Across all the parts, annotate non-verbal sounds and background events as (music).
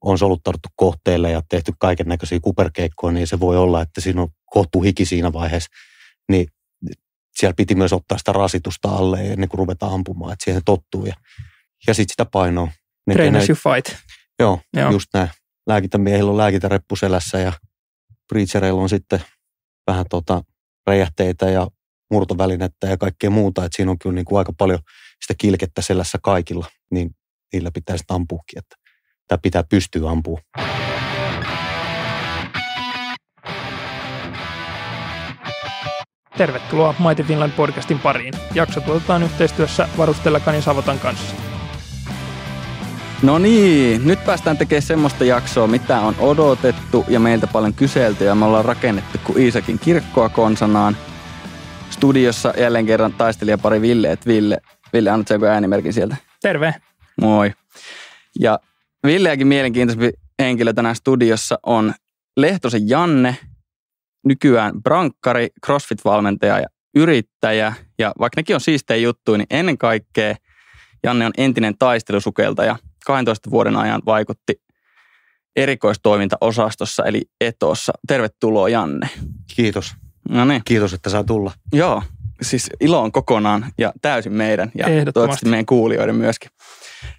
on soluttarttu kohteelle ja tehty kaiken näköisiä kuperkeikkoja, niin se voi olla, että siinä on kohtu hiki siinä vaiheessa, niin siellä piti myös ottaa sitä rasitusta alle ennen kuin ruvetaan ampumaan, että siihen tottuu ja, ja sitten sitä painoa. Niin ne Train as you fight. Joo, joo, just näin. Lääkintämiehillä on lääkintäreppu selässä ja preachereilla on sitten vähän tota räjähteitä ja murtovälinettä ja kaikkea muuta, että siinä on kyllä niin kuin aika paljon sitä kilkettä selässä kaikilla, niin niillä pitäisi ampuukin. Että tai pitää pystyä ampua. Tervetuloa maite Finland podcastin pariin. Jakso tuotetaan yhteistyössä varustella ja Savotan kanssa. No niin, nyt päästään tekemään semmoista jaksoa, mitä on odotettu ja meiltä paljon kyselty ja me ollaan rakennettu kuin Iisakin kirkkoa konsanaan. Studiossa jälleen kerran taistelijapari Ville, että Ville. Ville, annat joku äänimerkin sieltä? Terve. Moi. Ja Villeäkin mielenkiintoisempi henkilö tänään studiossa on Lehtosen Janne, nykyään brankkari, crossfit-valmentaja ja yrittäjä. Ja vaikka nekin on siistejä juttuja, niin ennen kaikkea Janne on entinen taistelusukeltaja. 12 vuoden ajan vaikutti erikoistoimintaosastossa eli etossa. Tervetuloa Janne. Kiitos. No niin. Kiitos, että saa tulla. Joo, siis ilo on kokonaan ja täysin meidän ja toivottavasti meidän kuulijoiden myöskin.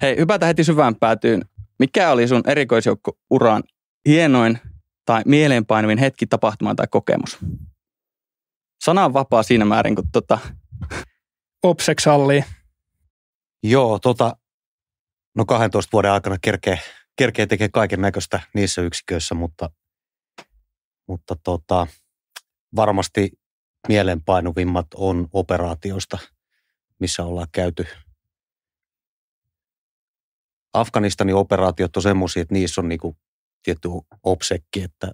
Hei, hypätä heti syvään päätyyn. Mikä oli sun erikoisjoukkouran hienoin tai mieleenpainuvin hetki, tapahtuma tai kokemus? Sana on vapaa siinä määrin, kun tota... Opsek Joo, tota, no 12 vuoden aikana kerkee, kerkee tekee kaiken näköistä niissä yksiköissä, mutta, mutta tota, varmasti mielenpainuvimmat on operaatioista, missä ollaan käyty – Afganistanin operaatiot on semmoisia, että niissä on niin kuin tietty opsekki, että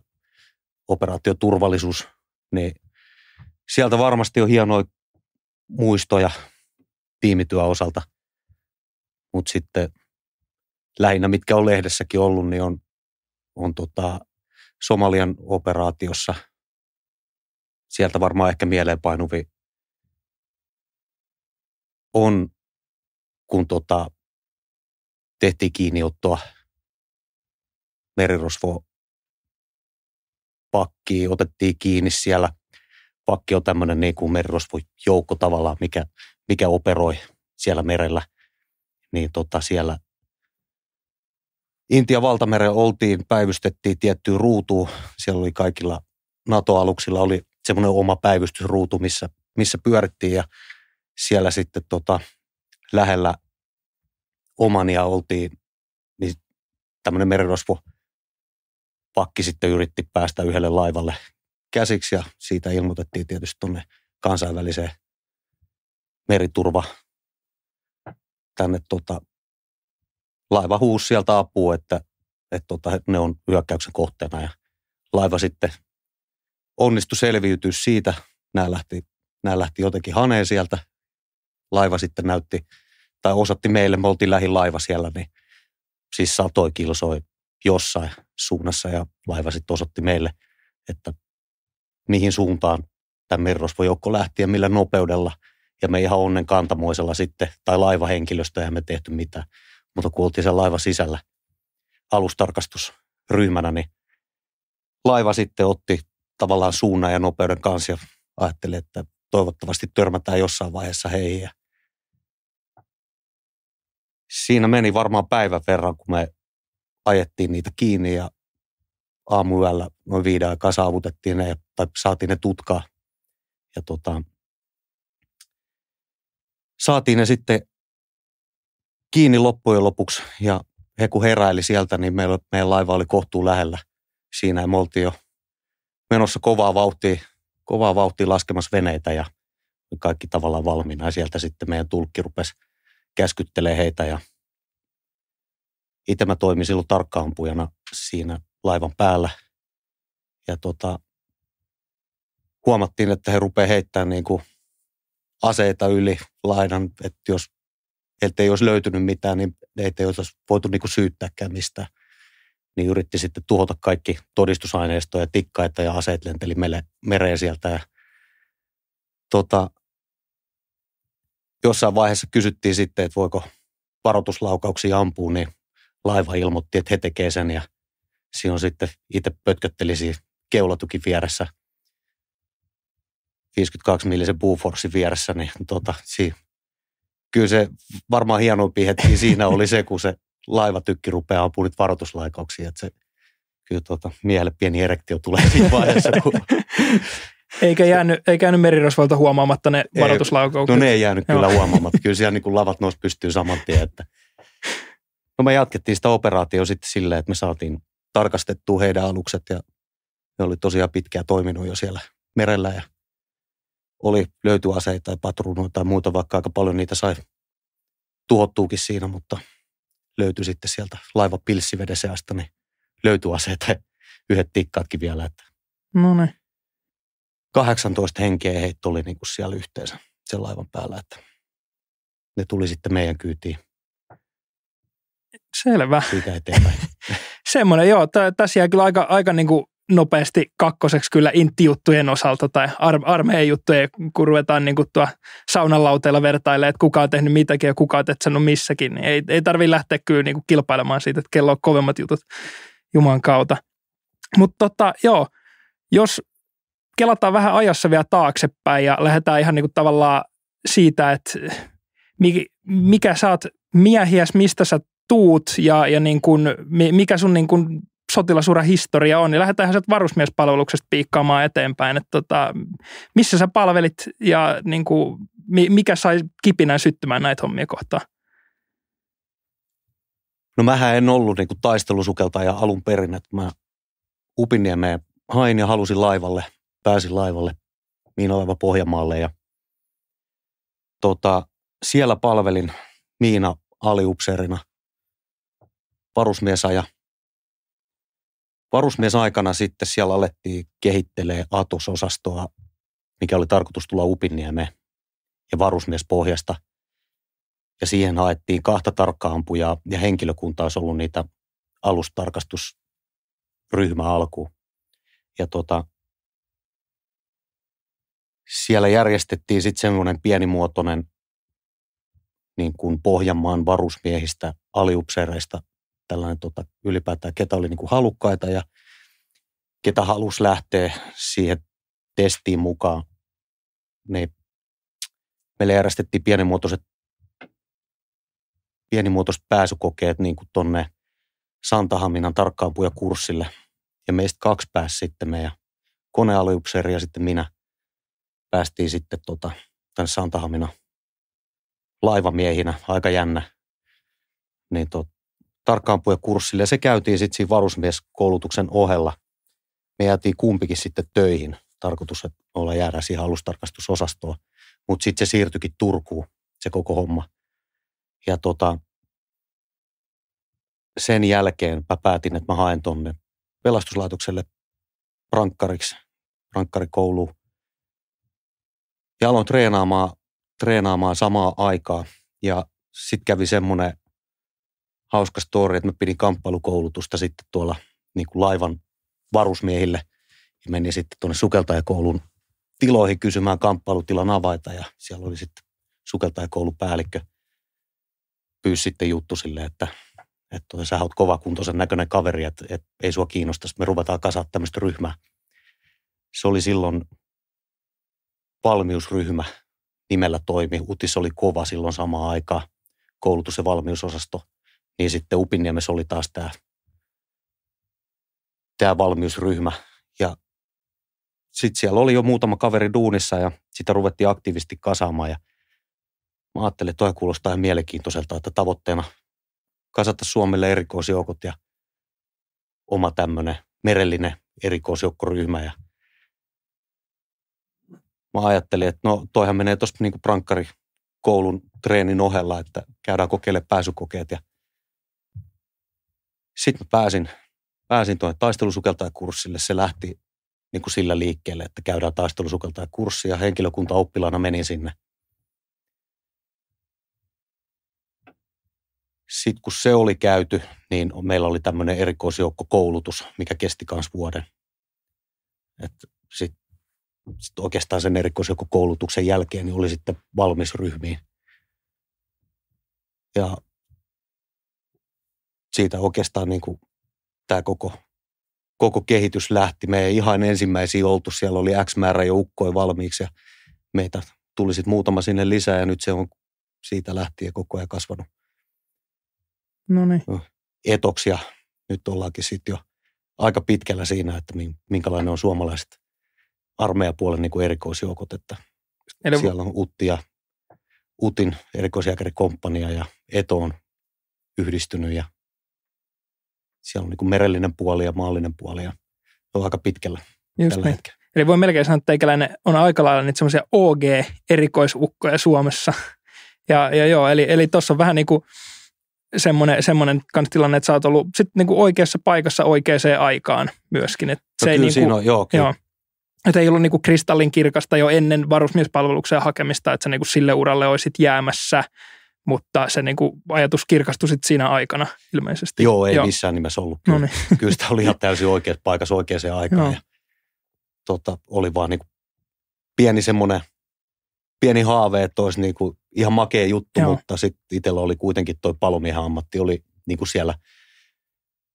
operaatioturvallisuus, niin sieltä varmasti on hienoja muistoja tiimityä osalta. Mutta sitten lähinnä, mitkä on lehdessäkin ollut, niin on, on tota Somalian operaatiossa. Sieltä varmaan ehkä mieleenpainuvi on, kun tota tehtiin kiinniottoa merirosvo pakki otettiin kiinni siellä. Pakki on tämmöinen niin kuin merirosvojoukko tavallaan, mikä, mikä operoi siellä merellä. Niin tota siellä Intian valtamereen oltiin, päivystettiin tiettyyn ruutuun. Siellä oli kaikilla NATO-aluksilla oli semmoinen oma päivystysruutu, missä, missä pyörittiin ja siellä sitten tota, lähellä ja oltiin, niin tämmöinen merirosvo pakki sitten yritti päästä yhdelle laivalle käsiksi ja siitä ilmoitettiin tietysti tuonne kansainväliseen meriturva tänne tota, laiva huus sieltä apua, että, että tota, ne on hyökkäyksen kohteena ja laiva sitten onnistui selviytyä siitä. Nämä lähti, nämä lähti jotenkin haneen sieltä. Laiva sitten näytti tai osoitti meille, me oltiin laiva siellä, niin siis satoi kilsoi jossain suunnassa ja laiva sitten osoitti meille, että mihin suuntaan tämä voi lähti ja millä nopeudella. Ja me ihan onnen kantamoisella sitten, tai laivahenkilöstä ja me tehty mitään. Mutta kun oltiin sen laivan sisällä alustarkastusryhmänä, niin laiva sitten otti tavallaan suunnan ja nopeuden kanssa ja ajatteli, että toivottavasti törmätään jossain vaiheessa heihin. Ja siinä meni varmaan päivän verran, kun me ajettiin niitä kiinni ja aamuyöllä noin viiden aikaa saavutettiin ne, tai saatiin ne tutkaa. Ja tota, saatiin ne sitten kiinni loppujen lopuksi ja he kun heräili sieltä, niin meillä, meidän laiva oli kohtuu lähellä. Siinä ja me oltiin jo menossa kovaa vauhtia, kovaa vauhtia laskemassa veneitä ja kaikki tavallaan valmiina. Ja sieltä sitten meidän tulkki rupesi käskyttelee heitä ja itse mä toimin silloin tarkkaampujana siinä laivan päällä. Ja tota, huomattiin, että he rupeaa heittämään niin kuin aseita yli laidan, että jos heiltä ei olisi löytynyt mitään, niin ei olisi voitu niin kuin syyttääkään mistään. Niin yritti sitten tuhota kaikki todistusaineistoja, tikkaita ja aseet lenteli mereen sieltä. Ja tota, jossain vaiheessa kysyttiin sitten, että voiko varoituslaukauksia ampua, niin laiva ilmoitti, että he tekevät sen ja siinä on sitten itse pötköttelisi keulatukin vieressä, 52 millisen Buforsin vieressä, niin tota, si- kyllä se varmaan hienoimpi hetki siinä oli se, kun se laivatykki rupeaa ampumaan niitä varoituslaikauksia, että se kyllä tota, miehelle pieni erektio tulee siinä vaiheessa, kun eikä jäänyt, eikä jäänyt merirosvoilta huomaamatta ne varoituslaukoukset. No ne ei jäänyt kyllä huomaamatta. Kyllä siellä niin lavat nousi pystyyn saman tien. Että. No me jatkettiin sitä operaatioa sitten silleen, että me saatiin tarkastettua heidän alukset ja ne oli tosiaan pitkään toiminut jo siellä merellä ja oli löyty aseita ja patruunoita tai muuta, vaikka aika paljon niitä sai tuhottuukin siinä, mutta löytyi sitten sieltä laiva pilssivedeseasta, niin löytyi aseita ja yhdet tikkaatkin vielä. Että no niin. 18 henkeä heitä tuli niin kuin siellä yhteensä sen laivan päällä, että ne tuli sitten meidän kyytiin. Selvä. Siitä eteenpäin. (laughs) Semmoinen, joo. Tässä jää kyllä aika, aika niin kuin nopeasti kakkoseksi kyllä intijuttujen osalta tai ar- armeijan juttuja, kun ruvetaan niin kuin tuo saunanlauteilla vertailemaan, että kuka on tehnyt mitäkin ja kuka on sanonut missäkin. Niin ei, ei tarvitse lähteä kyllä niin kuin kilpailemaan siitä, että kello on kovemmat jutut Juman kautta. Mutta tota, joo, jos kelataan vähän ajassa vielä taaksepäin ja lähdetään ihan niin kuin tavallaan siitä, että mikä sä oot miehiäs, mistä sä tuut ja, ja niin mikä sun niin sotilasura historia on, niin lähdetään sieltä varusmiespalveluksesta piikkaamaan eteenpäin, että tota, missä sä palvelit ja niin kuin, mikä sai kipinän syttymään näitä hommia kohtaan? No mähän en ollut niin taistelusukeltaja alun perin, että mä Upiniemeen hain ja halusin laivalle – pääsin laivalle, miinalaiva Pohjanmaalle ja tota, siellä palvelin Miina aliupseerina varusmiesaja. Varusmiesaikana sitten siellä alettiin kehittelee atusosastoa mikä oli tarkoitus tulla Upinniemeen ja varusmiespohjasta. Ja siihen haettiin kahta tarkkaampujaa ja henkilökunta olisi ollut niitä alustarkastusryhmä alkuun. Ja tota, siellä järjestettiin sitten semmoinen pienimuotoinen niin kuin Pohjanmaan varusmiehistä, aliupseereista, tällainen tota, ylipäätään, ketä oli niin kuin halukkaita ja ketä halusi lähteä siihen testiin mukaan. Niin meille järjestettiin pienimuotoiset, pienimuotoiset pääsykokeet niin kuin tonne Santahaminan tarkkaampuja kurssille. Ja meistä kaksi pääsi sitten meidän konealiupseeri ja sitten minä – päästiin sitten tota, tänne Santahamina laivamiehinä, aika jännä, niin tot, kurssille. Ja se käytiin sitten siinä varusmieskoulutuksen ohella. Me jäätiin kumpikin sitten töihin. Tarkoitus, että olla jäädä siihen alustarkastusosastoon. Mutta sitten se siirtyikin Turkuun, se koko homma. Ja tota, sen jälkeen mä päätin, että mä haen tonne pelastuslaitokselle rankkariksi, rankkarikouluun. Ja aloin treenaamaan, treenaamaan samaa aikaa. Ja sitten kävi semmoinen hauska story, että mä pidin kamppailukoulutusta sitten tuolla niin kuin laivan varusmiehille. Ja menin sitten tuonne sukeltajakoulun tiloihin kysymään kamppailutilan avaita ja siellä oli sitten sukeltajakoulupäällikkö pyysi sitten juttu sille, että, että tuota, sä oot kovakuntoisen näköinen kaveri, että, että ei sua kiinnosta, me ruvetaan kasaamaan tämmöistä ryhmää. Se oli silloin valmiusryhmä nimellä toimi. Utis oli kova silloin samaan aikaan, koulutus- ja valmiusosasto. Niin sitten Upiniemessä oli taas tämä, tämä valmiusryhmä. Ja sitten siellä oli jo muutama kaveri duunissa ja sitä ruvettiin aktiivisesti kasaamaan. Ja mä ajattelin, että toi kuulostaa ihan mielenkiintoiselta, että tavoitteena kasata Suomelle erikoisjoukot ja oma tämmöinen merellinen erikoisjoukkoryhmä. Ja – mä ajattelin, että no toihan menee tuosta niin prankkarikoulun koulun treenin ohella, että käydään kokeile pääsykokeet. Ja... Sitten mä pääsin, pääsin tuonne taistelusukeltajakurssille. Se lähti niin kuin sillä liikkeelle, että käydään ja Henkilökunta oppilaana meni sinne. Sitten kun se oli käyty, niin meillä oli tämmöinen erikoisjoukkokoulutus, mikä kesti kans vuoden. Sitten sit oikeastaan sen koulutuksen jälkeen niin oli sitten valmis ryhmiin. Ja siitä oikeastaan niin kuin tämä koko, koko kehitys lähti. Me ei ihan ensimmäisiä oltu, siellä oli X määrä jo ukkoja valmiiksi ja meitä tuli sitten muutama sinne lisää ja nyt se on siitä lähtien koko ajan kasvanut. No niin. Etoksia. Nyt ollaankin sitten jo aika pitkällä siinä, että minkälainen on suomalaiset armeijapuolen niin kuin erikoisjoukot, että Eli... siellä on Utti ja Utin erikoisjääkärikomppania ja Etoon yhdistynyt ja siellä on niin kuin merellinen puoli ja maallinen puoli ja on aika pitkällä Just tällä niin. hetkellä. Eli voi melkein sanoa, että teikäläinen on aika lailla niitä semmoisia OG-erikoisukkoja Suomessa. (laughs) Ja, ja joo, eli, eli tuossa on vähän niin kuin semmoinen, semmoinen kans tilanne, että sä oot ollut sit niin kuin oikeassa paikassa oikeaan aikaan myöskin. Et no se kyllä ei niin kuin, on, joo, kyllä, joo että ei ollut niin kuin kristallin kirkasta jo ennen varusmiespalvelukseen hakemista, että sä niin kuin sille uralle olisit jäämässä, mutta se niin kuin ajatus kirkastui sit siinä aikana ilmeisesti. Joo, ei Joo. missään nimessä ollut. Kyllä, (laughs) kyllä sitä oli ihan täysin oikeassa paikassa oikeaan aikaan. Ja, tota, oli vaan niin kuin pieni semmoinen pieni haave, että olisi niin kuin ihan makea juttu, Joo. mutta sitten itsellä oli kuitenkin toi palomiehen ammatti oli niin kuin siellä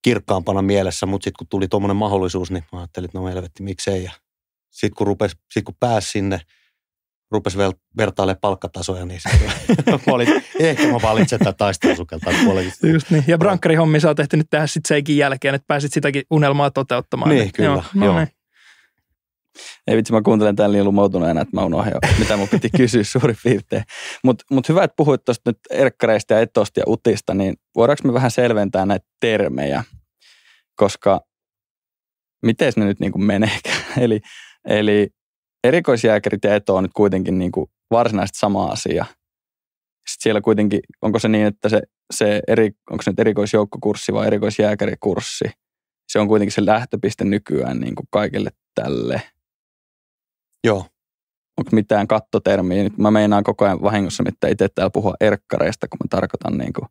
kirkkaampana mielessä, mutta sitten kun tuli tuommoinen mahdollisuus, niin mä ajattelin, että no helvetti, miksei. Ja sitten kun, rupes, sit kun pääsi sinne, rupesi vel, vertailemaan palkkatasoja, niin (laughs) mä ehkä mä valitsen tätä taistelusukeltaa puolesta. Just niin. Ja brankkarihommi sä oot ehtinyt tehdä sitten senkin jälkeen, että pääsit sitäkin unelmaa toteuttamaan. Niin, niin. kyllä. Joo, no joo. Niin. Ei vitsi, mä kuuntelen täällä niin moutuneena, että mä unohdin (laughs) mitä mun piti kysyä suurin piirtein. Mutta mut hyvä, että puhuit tuosta nyt erkkareista ja etosta ja utista, niin voidaanko me vähän selventää näitä termejä? Koska miten ne nyt niin kuin meneekään? (laughs) Eli Eli erikoisjääkärit ja eto on nyt kuitenkin niin kuin varsinaisesti sama asia. Sitten siellä kuitenkin, onko se niin, että se, se eri, onko se nyt erikoisjoukkokurssi vai erikoisjääkärikurssi, se on kuitenkin se lähtöpiste nykyään niin kuin kaikille tälle. Joo. Onko mitään kattotermiä? Nyt mä meinaan koko ajan vahingossa mitä itse täällä puhua erkkareista, kun mä tarkoitan niin kuin.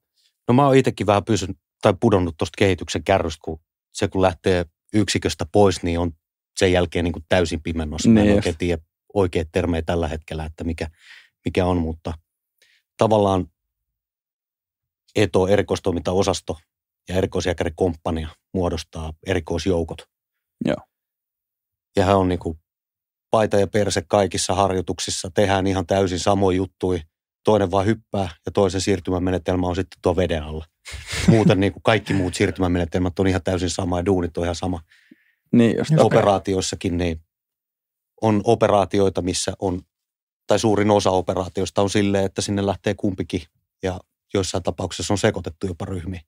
No mä oon itsekin vähän pysynyt tai pudonnut tuosta kehityksen kärrystä, kun se kun lähtee yksiköstä pois, niin on sen jälkeen niin kuin täysin pimennossa. Mä en niin oikein tiedä oikeat termejä tällä hetkellä, että mikä, mikä on, mutta tavallaan eto erikoistoimintaosasto ja erikoisjääkärikomppania muodostaa erikoisjoukot. Joo. Ja hän on niin kuin paita ja perse kaikissa harjoituksissa, tehdään ihan täysin samoja juttuja. Toinen vaan hyppää ja toisen siirtymämenetelmä on sitten tuo veden alla. Muuten niin kuin kaikki muut siirtymämenetelmät on ihan täysin sama ja duunit on ihan sama. Niin, just, okay. operaatioissakin niin on operaatioita, missä on, tai suurin osa operaatioista on silleen, että sinne lähtee kumpikin ja joissain tapauksessa on sekoitettu jopa ryhmi.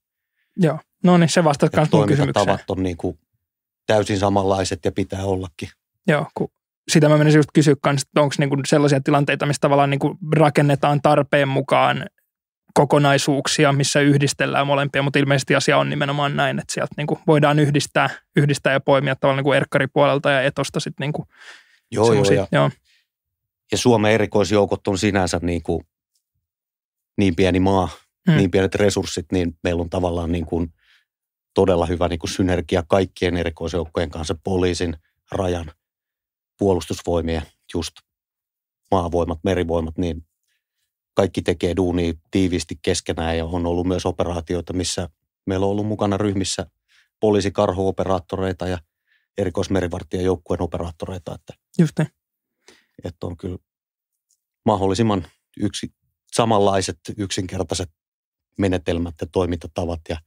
Joo, no niin, se vastaa myös mun kysymykseen. tavat on niin kuin täysin samanlaiset ja pitää ollakin. Joo, kun sitä mä menisin just kysyä kanssa, että onko niinku sellaisia tilanteita, missä tavallaan niinku rakennetaan tarpeen mukaan kokonaisuuksia, missä yhdistellään molempia, mutta ilmeisesti asia on nimenomaan näin, että sieltä niin kuin voidaan yhdistää, yhdistää ja poimia tavallaan niin kuin erkkaripuolelta ja etosta sitten niin kuin joo, joo, ja, joo. ja Suomen erikoisjoukot on sinänsä niin, kuin, niin pieni maa, mm. niin pienet resurssit, niin meillä on tavallaan niin kuin todella hyvä niin kuin synergia kaikkien erikoisjoukkojen kanssa, poliisin, rajan, puolustusvoimien, just maavoimat, merivoimat, niin kaikki tekee duuni tiiviisti keskenään ja on ollut myös operaatioita, missä meillä on ollut mukana ryhmissä poliisikarhuoperaattoreita ja erikoismerivartijajoukkueen operaattoreita. Että, Just niin. Että on kyllä mahdollisimman yksi, samanlaiset yksinkertaiset menetelmät ja toimintatavat ja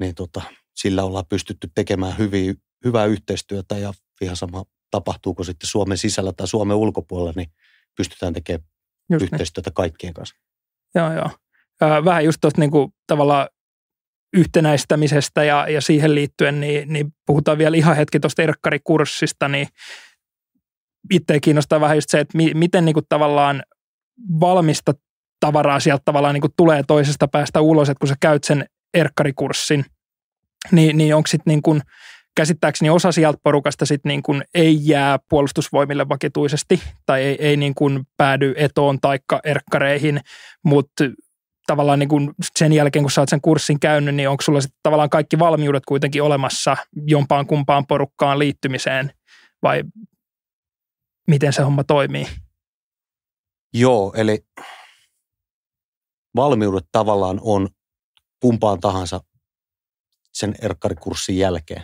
niin tota, sillä ollaan pystytty tekemään hyviä, hyvää yhteistyötä ja ihan sama tapahtuuko sitten Suomen sisällä tai Suomen ulkopuolella, niin pystytään tekemään Just niin. yhteistyötä niin. kaikkien kanssa. Joo, joo. Vähän just tuosta niin tavallaan yhtenäistämisestä ja, ja siihen liittyen, niin, niin puhutaan vielä ihan hetki tuosta erkkarikurssista, niin itse kiinnostaa vähän just se, että mi, miten niin kuin, tavallaan valmista tavaraa sieltä tavallaan niin kuin, tulee toisesta päästä ulos, että kun sä käyt sen erkkarikurssin, niin, niin onko sitten niin käsittääkseni osa sieltä porukasta sit niin kuin ei jää puolustusvoimille vakituisesti tai ei, ei niin kuin päädy etoon taikka erkkareihin, mutta tavallaan niin kuin sen jälkeen, kun sä oot sen kurssin käynyt, niin onko sulla sitten tavallaan kaikki valmiudet kuitenkin olemassa jompaan kumpaan porukkaan liittymiseen vai miten se homma toimii? Joo, eli valmiudet tavallaan on kumpaan tahansa sen erkkarikurssin jälkeen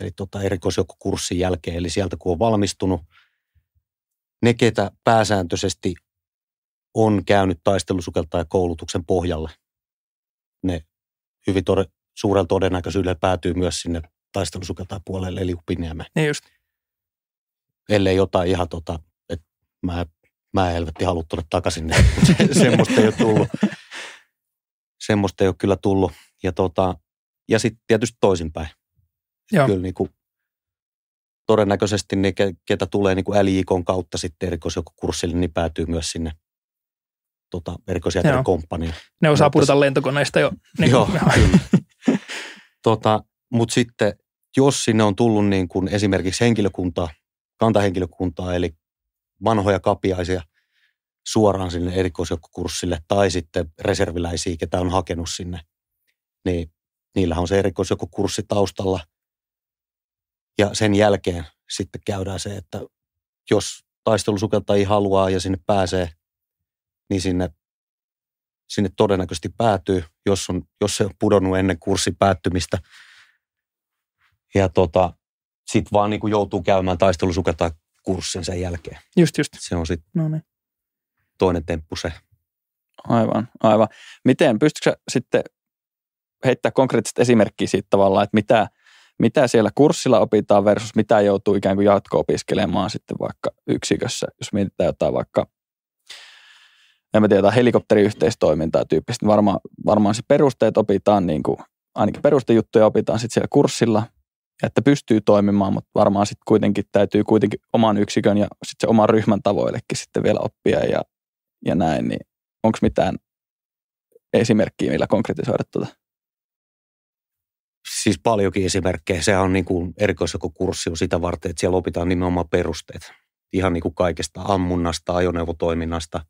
eli tota erikoisjoukkokurssin jälkeen, eli sieltä kun on valmistunut, ne ketä pääsääntöisesti on käynyt taistelusukeltajan koulutuksen pohjalle, ne hyvin tode, suurella todennäköisyydellä päätyy myös sinne taistelusukeltajan puolelle, eli Upiniemeen. Niin just. Ellei jotain ihan tota, että mä, mä en helvetti halua tulla takaisin, niin se, (laughs) semmoista ei ole tullut. (laughs) Semmoista ei ole kyllä tullut. Ja, tota, ja sitten tietysti toisinpäin Joo. Kyllä niin kuin, todennäköisesti ne, ketä tulee niin kuin kautta sitten kurssille niin päätyy myös sinne tota, erikoisjääkärikomppaniin. Ne osaa purta lentokoneista jo. (laughs) Niin joo, tota, Mutta sitten, jos sinne on tullut niin kuin esimerkiksi henkilökuntaa, kantahenkilökuntaa, eli vanhoja kapiaisia suoraan sinne erikoisjoukkokurssille tai sitten reserviläisiä, ketä on hakenut sinne, niin niillähän on se erikoisjoukkokurssi taustalla – ja sen jälkeen sitten käydään se, että jos ei haluaa ja sinne pääsee, niin sinne, sinne todennäköisesti päätyy, jos, on, jos se on pudonnut ennen kurssin päättymistä. Ja tota, sitten vaan niin joutuu käymään taistelusukeltajan kurssin sen jälkeen. Just, just. Se on sitten no niin. toinen temppu se. Aivan, aivan. Miten, pystytkö sitten heittää konkreettista esimerkkiä siitä tavallaan, että mitä – mitä siellä kurssilla opitaan versus mitä joutuu ikään kuin jatko-opiskelemaan sitten vaikka yksikössä, jos mietitään jotain vaikka en mä tiedä, helikopteriyhteistoimintaa tyyppistä. Niin varmaan, varmaan se perusteet opitaan, niin kuin, ainakin perustejuttuja opitaan sitten siellä kurssilla, että pystyy toimimaan, mutta varmaan sitten kuitenkin täytyy kuitenkin oman yksikön ja sitten se oman ryhmän tavoillekin sitten vielä oppia ja, ja näin. Niin onko mitään esimerkkiä, millä konkretisoida tuota? siis paljonkin esimerkkejä. Sehän on niin kuin erikoisjoko kurssi on sitä varten, että siellä opitaan nimenomaan perusteet. Ihan niin kuin kaikesta ammunnasta, ajoneuvotoiminnasta,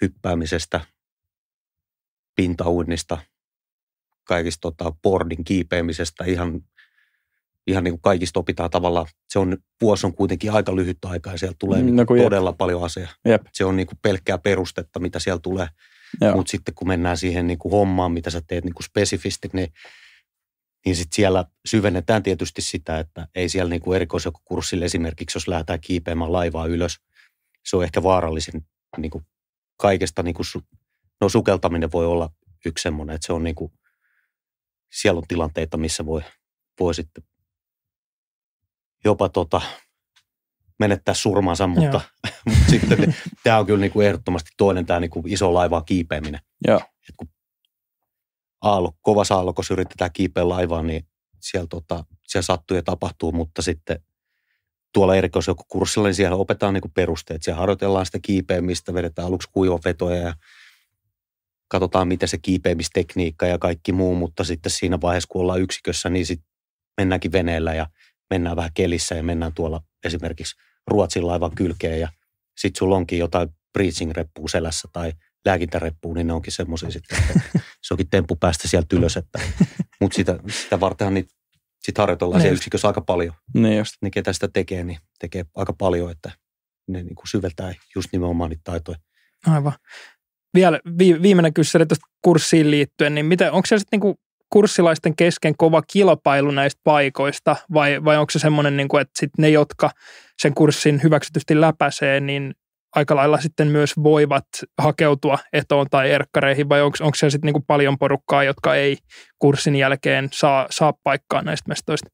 hyppäämisestä, pintauinnista, kaikista tota, boardin kiipeämisestä, ihan, ihan niin kuin kaikista opitaan tavallaan. Se on, vuosi on kuitenkin aika lyhyt aika ja siellä tulee mm, niinku no, niin todella jep. paljon asiaa. Jep. Se on niin kuin pelkkää perustetta, mitä siellä tulee. Mutta sitten kun mennään siihen niin kuin hommaan, mitä sä teet niin kuin spesifisti, niin niin sitten siellä syvennetään tietysti sitä, että ei siellä niin kuin erikoisjoukkokurssille esimerkiksi, jos lähdetään kiipeämään laivaa ylös, se on ehkä vaarallisin niin kuin kaikesta, niin kuin, no sukeltaminen voi olla yksi semmoinen, että se on niin kuin, siellä on tilanteita, missä voi, voi sitten jopa tota, menettää surmansa, mutta, (laughs) mutta sitten tämä on kyllä niin kuin ehdottomasti toinen tämä niin kuin iso laivaa kiipeäminen. Joo. Et kun aallok, kovassa aallokossa yritetään kiipeä laivaan, niin siellä, tota, siellä sattuu ja tapahtuu, mutta sitten tuolla erikoisjoukkokurssilla, niin siellä opetaan niin perusteet. Siellä harjoitellaan sitä kiipeämistä, vedetään aluksi kuivavetoja ja katsotaan, miten se kiipeämistekniikka ja kaikki muu, mutta sitten siinä vaiheessa, kun ollaan yksikössä, niin sitten mennäänkin veneellä ja mennään vähän kelissä ja mennään tuolla esimerkiksi Ruotsin laivan kylkeen ja sitten sulla onkin jotain breaching-reppua selässä tai – lääkintäreppuun, niin ne onkin semmoisia sitten, että se onkin temppu päästä sieltä ylös. Että, mutta sitä, sitä vartenhan niitä sit harjoitellaan siellä niin. yksikössä aika paljon. Ne niin just. Ne, ketä sitä tekee, niin tekee aika paljon, että ne niin kuin syveltää just nimenomaan niitä taitoja. Aivan. Vielä viimeinen kysymys tuosta kurssiin liittyen, niin mitä onko se sitten niinku kurssilaisten kesken kova kilpailu näistä paikoista vai, vai onko se semmoinen, niin kuin, että sit ne, jotka sen kurssin hyväksytysti läpäisee, niin aika lailla sitten myös voivat hakeutua etoon tai erkkareihin, vai onko, siellä sitten niin kuin paljon porukkaa, jotka ei kurssin jälkeen saa, saa paikkaa näistä mestoista?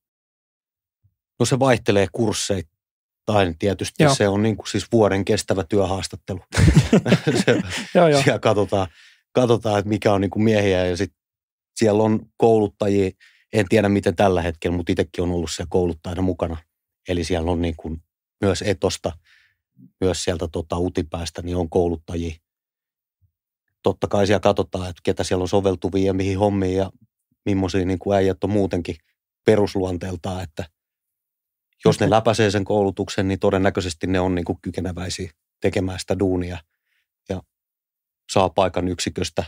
No se vaihtelee kursseittain tietysti. Joo. Se on niin kuin siis vuoden kestävä työhaastattelu. (laughs) se, joo, joo. Siellä katsotaan, katsotaan, että mikä on niin kuin miehiä ja sitten siellä on kouluttajia. En tiedä miten tällä hetkellä, mutta itsekin on ollut siellä kouluttajana mukana. Eli siellä on niin kuin myös etosta – myös sieltä tota, utipäästä, niin on kouluttajia. Totta kai siellä katsotaan, että ketä siellä on soveltuvia ja mihin hommiin ja millaisia niin kuin äijät on muutenkin perusluonteeltaan, että jos ne läpäisee sen koulutuksen, niin todennäköisesti ne on niin kuin kykeneväisiä tekemään sitä duunia ja saa paikan yksiköstä.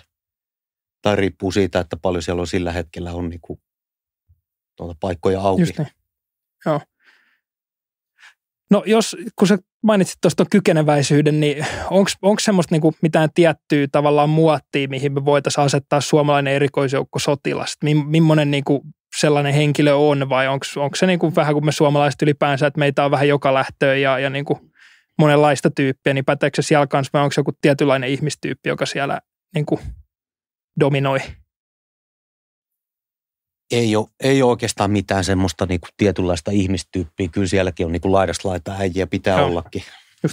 Tai riippuu siitä, että paljon siellä on sillä hetkellä on niin kuin tuota paikkoja auki. Just niin. Joo. No jos, kun sä mainitsit tuosta kykeneväisyyden, niin onko semmoista niinku mitään tiettyä tavallaan muottia, mihin me voitaisiin asettaa suomalainen erikoisjoukko sotilas? Mimmonen niinku sellainen henkilö on vai onko se niinku vähän kuin me suomalaiset ylipäänsä, että meitä on vähän joka lähtöön ja, ja niinku monenlaista tyyppiä, niin päteekö se siellä kanssa vai onko se joku tietynlainen ihmistyyppi, joka siellä niinku dominoi? ei ole, ei ole oikeastaan mitään semmoista niin kuin tietynlaista ihmistyyppiä. Kyllä sielläkin on niin kuin laidasta laita äijä pitää Joo. ollakin.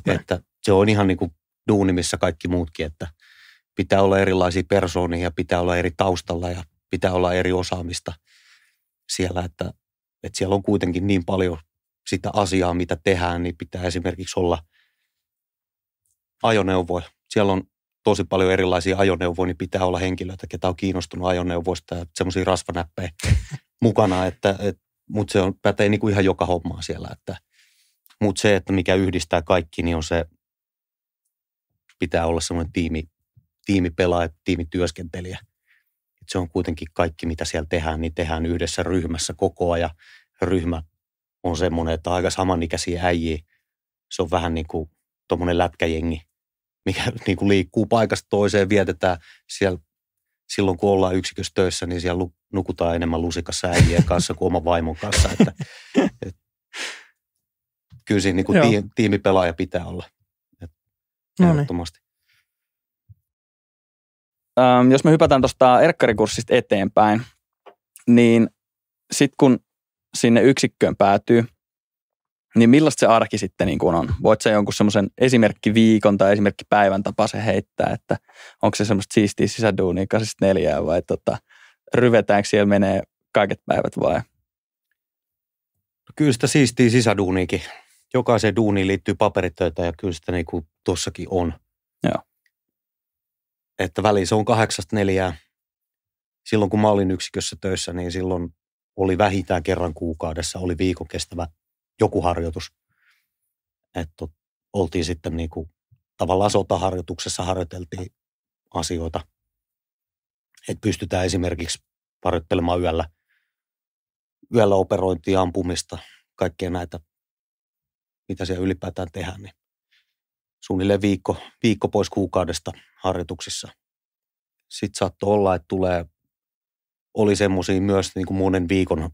että se on ihan niin kuin duuni, missä kaikki muutkin, että pitää olla erilaisia persoonia ja pitää olla eri taustalla ja pitää olla eri osaamista siellä, että, että siellä on kuitenkin niin paljon sitä asiaa, mitä tehdään, niin pitää esimerkiksi olla ajoneuvoja. Siellä on tosi paljon erilaisia ajoneuvoja, niin pitää olla henkilöitä, ketä on kiinnostunut ajoneuvoista ja semmoisia rasvanäppejä (laughs) mukana. Että, et, mutta se on, pätee niin kuin ihan joka hommaa siellä. Että, mutta se, että mikä yhdistää kaikki, niin on se, pitää olla semmoinen tiimi, tiimipelaaja, tiimityöskentelijä. Et se on kuitenkin kaikki, mitä siellä tehdään, niin tehdään yhdessä ryhmässä koko ajan. Ryhmä on semmoinen, että aika samanikäisiä äijiä. Se on vähän niin kuin tuommoinen lätkäjengi – mikä (laughs) niin kuin liikkuu paikasta toiseen, vietetään siellä silloin kun ollaan yksikössä töissä, niin siellä nukutaan enemmän lusikassa äijien kanssa kuin oman vaimon kanssa. Että, (laughs) et, kyllä siinä niin kuin tiim, tiimipelaaja pitää olla. Et, ehdottomasti. Ähm, jos me hypätään tuosta erkkarikurssista eteenpäin, niin sitten kun sinne yksikköön päätyy, niin millaista se arki sitten niin kuin on? Voit sä jonkun semmoisen viikon tai päivän tapa se heittää, että onko se semmoista siistiä sisäduunia 84 vai tota, ryvetäänkö siellä menee kaiket päivät vai? No kyllä sitä siistiä sisäduuniikin. Jokaiseen duuniin liittyy paperitöitä ja kyllä sitä niin kuin tuossakin on. Joo. Että väliin se on kahdeksasta neljään. Silloin kun mä olin yksikössä töissä, niin silloin oli vähintään kerran kuukaudessa, oli viikon kestävä joku harjoitus. Että oltiin sitten niin kuin, tavallaan sotaharjoituksessa harjoiteltiin asioita. Että pystytään esimerkiksi harjoittelemaan yöllä, yöllä operointia, ampumista, kaikkea näitä, mitä siellä ylipäätään tehdään. Niin suunnilleen viikko, viikko pois kuukaudesta harjoituksissa. Sitten saattoi olla, että tulee, oli semmoisia myös niin kuin monen viikon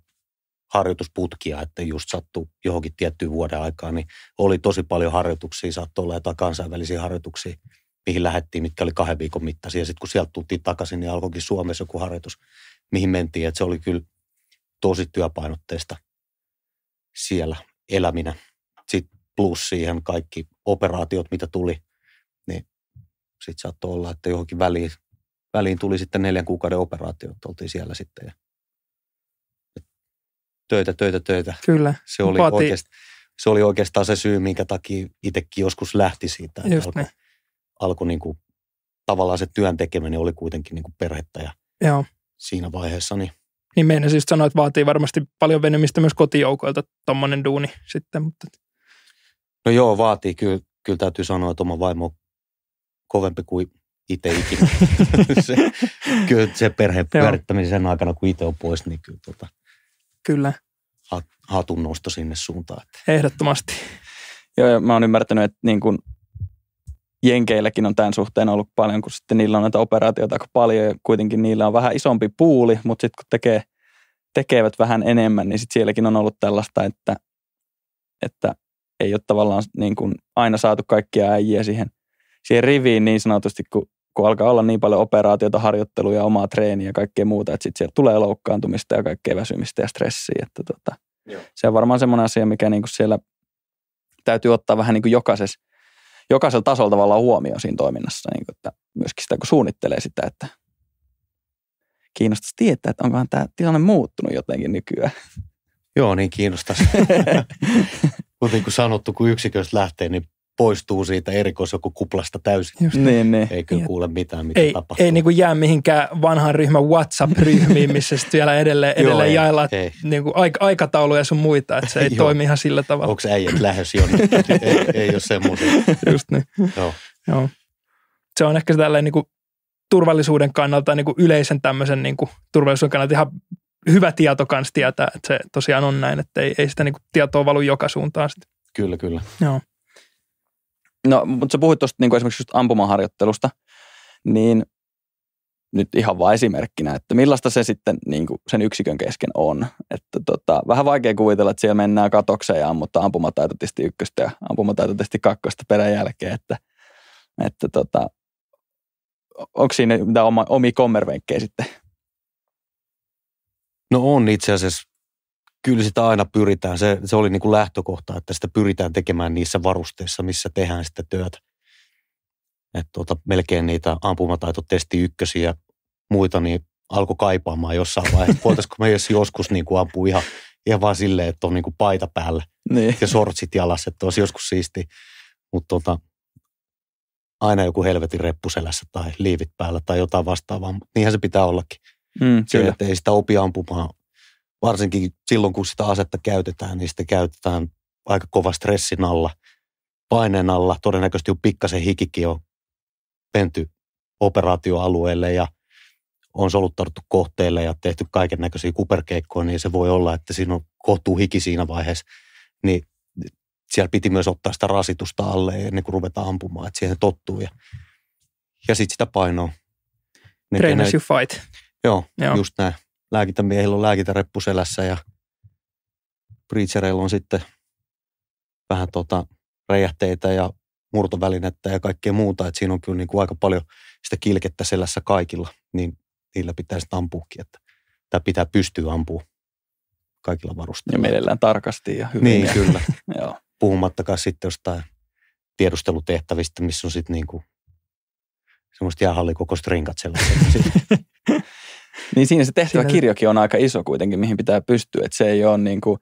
harjoitusputkia, että just sattuu johonkin tiettyyn vuoden aikaan, niin oli tosi paljon harjoituksia, saattoi olla jotain kansainvälisiä harjoituksia, mihin lähettiin, mitkä oli kahden viikon mittaisia. Sitten kun sieltä tultiin takaisin, niin alkoikin Suomessa joku harjoitus, mihin mentiin. Että se oli kyllä tosi työpainotteista siellä eläminen. Sitten plus siihen kaikki operaatiot, mitä tuli, niin sitten saattoi olla, että johonkin väliin, väliin tuli sitten neljän kuukauden operaatio, oltiin siellä sitten ja töitä, töitä, töitä. Kyllä. Se oli, Vaati... oikeast, se oli oikeastaan se syy, minkä takia itsekin joskus lähti siitä. Että Just alkoi alko, alko niin kuin, tavallaan se työn tekeminen oli kuitenkin niin kuin perhettä ja Joo. siinä vaiheessa. Niin, niin meidän siis sanoa, että vaatii varmasti paljon venymistä myös kotijoukoilta tuommoinen duuni sitten. Mutta... No joo, vaatii. Kyllä, kyllä täytyy sanoa, että oma vaimo on kovempi kuin itse ikinä. (laughs) se, kyllä se perheen pyörittämisen aikana, kun itse on pois, niin kyllä tota, Kyllä. Hat, hatun nosto sinne suuntaan. Ehdottomasti. Joo, ja mä oon ymmärtänyt, että niin kun Jenkeilläkin on tämän suhteen ollut paljon, kun sitten niillä on näitä operaatioita aika paljon ja kuitenkin niillä on vähän isompi puuli, mutta sitten kun tekee, tekevät vähän enemmän, niin sitten sielläkin on ollut tällaista, että, että ei ole tavallaan niin kuin aina saatu kaikkia äijiä siihen, siihen riviin niin sanotusti, kun kun alkaa olla niin paljon operaatiota, harjoitteluja, omaa treeniä ja kaikkea muuta, että sitten siellä tulee loukkaantumista ja kaikkea väsymistä ja stressiä. Että tota, se on varmaan semmoinen asia, mikä niinku siellä täytyy ottaa vähän niinku jokaisessa, jokaisella tasolla tavallaan huomioon siinä toiminnassa. Niinku, että myöskin sitä, kun suunnittelee sitä, että kiinnostaisi tietää, että onkohan tämä tilanne muuttunut jotenkin nykyään. Joo, niin kiinnostaisi. Kuten (laughs) kuin sanottu, kun yksiköistä lähtee, niin poistuu siitä erikois joku kuplasta täysin. Just niin, niin. Ei kyllä kuule mitään, mitä ei, tapahtuu. Ei niin kuin jää mihinkään vanhan ryhmän WhatsApp-ryhmiin, (laughs) missä sitten vielä edelleen, edelleen Joo, jaellaan ei. niin kuin aikatauluja sun muita, että se ei toimi ihan sillä tavalla. Onko äijät lähes jo? ei, ei ole semmoisia. Just niin. Joo. Joo. Se on ehkä tällainen niin kuin turvallisuuden kannalta, niin kuin yleisen tämmöisen niin kuin turvallisuuden kannalta ihan hyvä tieto kanssa tietää, että se tosiaan on näin, että ei, ei sitä niin kuin tietoa valu joka suuntaan sitten. Kyllä, kyllä. Joo. No, mutta sä puhuit tuosta niin esimerkiksi just ampumaharjoittelusta, niin nyt ihan vain esimerkkinä, että millaista se sitten niin kuin sen yksikön kesken on. Että tota, vähän vaikea kuvitella, että siellä mennään katokseen ja ammutaan ampumataitotesti ykköstä ja ampumataitotesti kakkosta perän jälkeen, että, että tota, onko siinä mitä oma, omia kommervenkkejä sitten? No on itse asiassa kyllä sitä aina pyritään. Se, se oli niin kuin lähtökohta, että sitä pyritään tekemään niissä varusteissa, missä tehdään sitä työtä. Et tuota, melkein niitä ampumataitotesti ykkösiä ja muita niin alkoi kaipaamaan jossain vaiheessa. Voitaisiko me jos joskus niin kuin ampua ihan, ihan vaan silleen, että on niin kuin paita päällä niin. ja sortsit jalassa, että olisi joskus siisti. Mutta tuota, aina joku helvetin reppu selässä tai liivit päällä tai jotain vastaavaa, mutta niinhän se pitää ollakin. Mm, se, että ei sitä opi ampumaan varsinkin silloin, kun sitä asetta käytetään, niin sitä käytetään aika kova stressin alla, paineen alla. Todennäköisesti on pikkasen hikikin on penty operaatioalueelle ja on soluttauduttu kohteelle ja tehty kaiken näköisiä kuperkeikkoja, niin se voi olla, että siinä on kohtuu hiki siinä vaiheessa, niin siellä piti myös ottaa sitä rasitusta alle ennen kuin ruvetaan ampumaan, että siihen tottuu ja, ja sitten sitä painoa. Niin ne Train as you fight. Joo, Joo, just näin lääkintämiehillä on lääkintäreppu selässä ja preachereilla on sitten vähän tota räjähteitä ja murtovälinettä ja kaikkea muuta, että siinä on kyllä niin kuin aika paljon sitä kilkettä selässä kaikilla, niin niillä pitää sitä ampuukin, että tämä pitää pystyä ampua kaikilla varusteilla. Ja mielellään tarkasti ja hyvin. Niin, kyllä. (laughs) Joo. Puhumattakaan sitten jostain tiedustelutehtävistä, missä on sitten niin kuin semmoista jäähallikokoiset rinkat sellaiset. (laughs) Niin siinä se tehtäväkirjokin on aika iso kuitenkin, mihin pitää pystyä. Että se ei ole niin kuin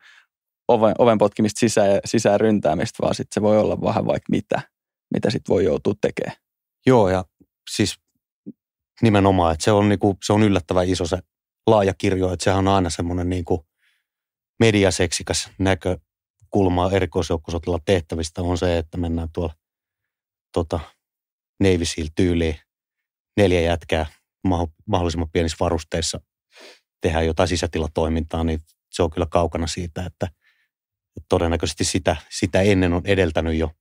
oven, oven potkimista sisään, sisään ryntäämistä, vaan sitten se voi olla vähän vaikka mitä, mitä sitten voi joutua tekemään. Joo, ja siis nimenomaan, että se on, niin kuin, se on yllättävän iso se laaja kirjo, että sehän on aina semmoinen niin kuin mediaseksikäs näkökulma erikoisjoukkosotilla tehtävistä on se, että mennään tuolla tota, Navy Seal-tyyliin neljä jätkää – mahdollisimman pienissä varusteissa tehdään jotain sisätilatoimintaa, niin se on kyllä kaukana siitä, että todennäköisesti sitä, sitä ennen on edeltänyt jo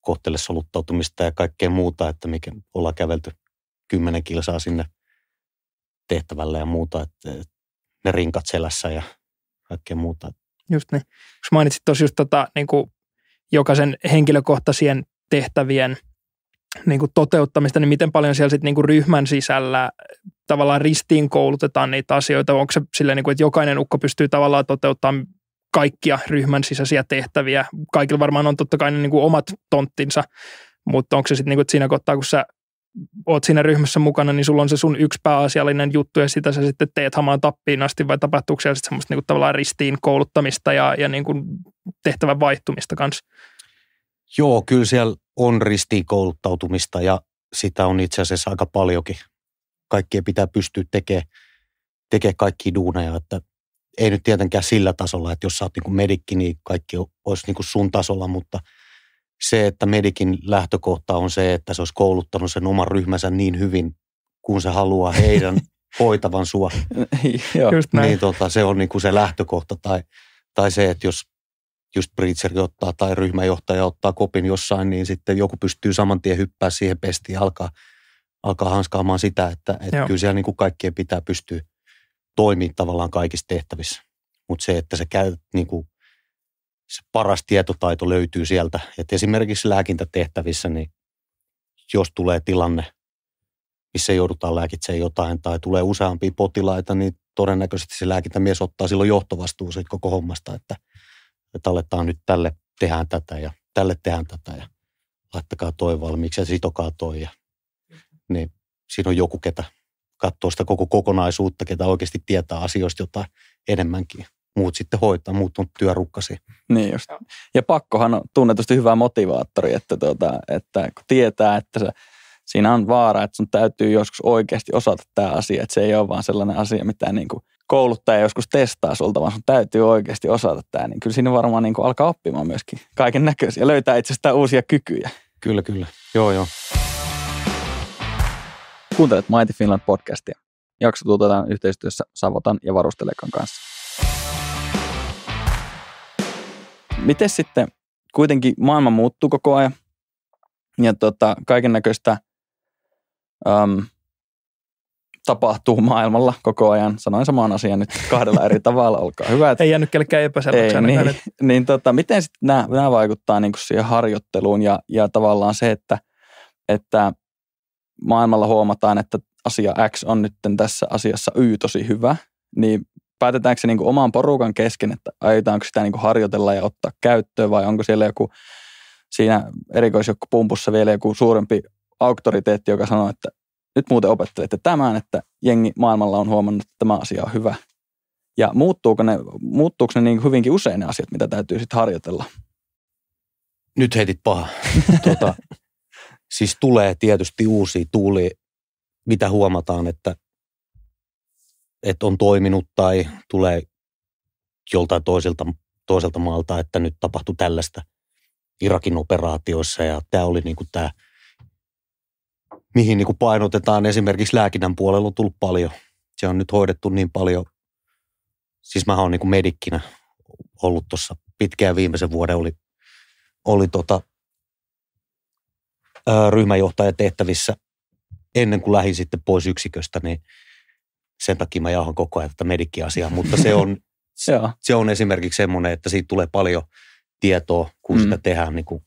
kohtelessoluttautumista soluttautumista ja kaikkea muuta, että mikä ollaan kävelty kymmenen kilsaa sinne tehtävälle ja muuta, että ne rinkat selässä ja kaikkea muuta. Just niin. jos mainitsit tuossa just tota, niin kuin jokaisen henkilökohtaisien tehtävien – niin kuin toteuttamista, niin miten paljon siellä sitten niin ryhmän sisällä tavallaan ristiin koulutetaan niitä asioita? Onko se silleen, niin kuin, että jokainen ukko pystyy tavallaan toteuttamaan kaikkia ryhmän sisäisiä tehtäviä? Kaikilla varmaan on totta kai niin kuin omat tonttinsa, mutta onko se sitten niin kuin, että siinä kohtaa, kun sä oot siinä ryhmässä mukana, niin sulla on se sun yksi pääasiallinen juttu ja sitä sä sitten teet hamaan tappiin asti vai tapahtuuko siellä sitten semmoista niin kuin, tavallaan ristiin kouluttamista ja, ja niin kuin tehtävän vaihtumista kanssa? Joo, kyllä siellä on ristiinkouluttautumista ja sitä on itse asiassa aika paljonkin. Kaikkien pitää pystyä tekemään tekee kaikki duuneja, että ei nyt tietenkään sillä tasolla, että jos sä oot niin medikki, niin kaikki olisi niin sun tasolla, mutta se, että medikin lähtökohta on se, että se olisi kouluttanut sen oman ryhmänsä niin hyvin, kun se haluaa heidän (laughs) hoitavan sua. Just näin. Niin tota, se on niin kuin se lähtökohta tai, tai se, että jos just preacher ottaa tai ryhmäjohtaja ottaa kopin jossain, niin sitten joku pystyy saman tien hyppää siihen pestiin ja alkaa, alkaa hanskaamaan sitä, että et kyllä siellä niin kuin kaikkien pitää pystyä toimimaan tavallaan kaikissa tehtävissä. Mutta se, että se käy, niin kuin, se paras tietotaito löytyy sieltä. Et esimerkiksi lääkintätehtävissä, niin jos tulee tilanne, missä joudutaan lääkitsemään jotain tai tulee useampia potilaita, niin todennäköisesti se lääkintämies ottaa silloin johtovastuun koko hommasta, että – että aletaan nyt tälle tehdään tätä ja tälle tehdään tätä ja laittakaa toi valmiiksi ja sitokaa toi. Ja, niin siinä on joku, ketä katsoo sitä koko kokonaisuutta, ketä oikeasti tietää asioista jotain enemmänkin. Muut sitten hoitaa, muut on työrukkasi. Niin just. Ja pakkohan on tunnetusti hyvä motivaattori, että, tuota, että kun tietää, että se siinä on vaara, että sun täytyy joskus oikeasti osata tämä asia, että se ei ole vaan sellainen asia, mitä niin kuin kouluttaja joskus testaa sulta, vaan sun täytyy oikeasti osata tämä, niin kyllä siinä varmaan niin kuin alkaa oppimaan myöskin kaiken näköisiä, löytää itsestään uusia kykyjä. Kyllä, kyllä. Joo, joo. Kuuntelet Mighty Finland podcastia. Jakso tuotetaan yhteistyössä Savotan ja Varustelekan kanssa. Miten sitten, kuitenkin maailma muuttuu koko ajan ja tota, kaiken näköistä um, tapahtuu maailmalla koko ajan. Sanoin samaan asian nyt kahdella eri tavalla, olkaa hyvä. Että... Ei jäänyt kellekään epäselväksi. Ei, niin, niin tota, miten sitten nämä, nämä vaikuttaa niin kuin siihen harjoitteluun ja, ja tavallaan se, että, että maailmalla huomataan, että asia X on nyt tässä asiassa Y tosi hyvä, niin päätetäänkö se niin kuin oman porukan kesken, että aiotaanko sitä niin harjoitella ja ottaa käyttöön vai onko siellä joku siinä erikoisjoukkopumpussa vielä joku suurempi auktoriteetti, joka sanoo, että nyt muuten opettelette tämän, että jengi maailmalla on huomannut, että tämä asia on hyvä. Ja muuttuuko ne, muuttuuko ne niin hyvinkin usein ne asiat, mitä täytyy sitten harjoitella? Nyt heitit paha. (laughs) tuota, siis tulee tietysti uusi tuuli, mitä huomataan, että, että on toiminut tai tulee joltain toiselta, toiselta maalta, että nyt tapahtui tällaista Irakin operaatioissa ja tämä oli niin kuin tämä – mihin niin kuin painotetaan. Esimerkiksi lääkinnän puolella on tullut paljon. Se on nyt hoidettu niin paljon. Siis mä oon niin kuin medikkinä ollut tuossa pitkään viimeisen vuoden oli, oli tota, ää, ryhmänjohtaja tehtävissä ennen kuin lähdin sitten pois yksiköstä, niin sen takia mä jauhan koko ajan tätä medikkiasiaa, mutta se on, se, (laughs) se on esimerkiksi semmoinen, että siitä tulee paljon tietoa, kun mm. sitä tehdään niin kuin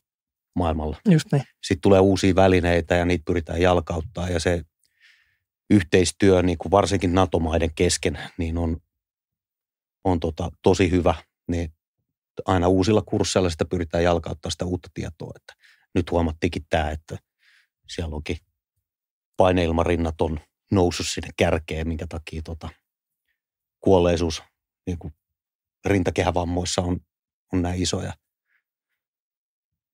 maailmalla. Just niin. Sitten tulee uusia välineitä ja niitä pyritään jalkauttaa ja se yhteistyö niin kuin varsinkin NATO-maiden kesken niin on, on tota, tosi hyvä. Niin aina uusilla kursseilla sitä pyritään jalkauttaa sitä uutta tietoa. Että nyt huomattikin tämä, että siellä onkin paineilmarinnat on noussut sinne kärkeen, minkä takia tota, kuolleisuus niin kuin rintakehävammoissa on, on näin isoja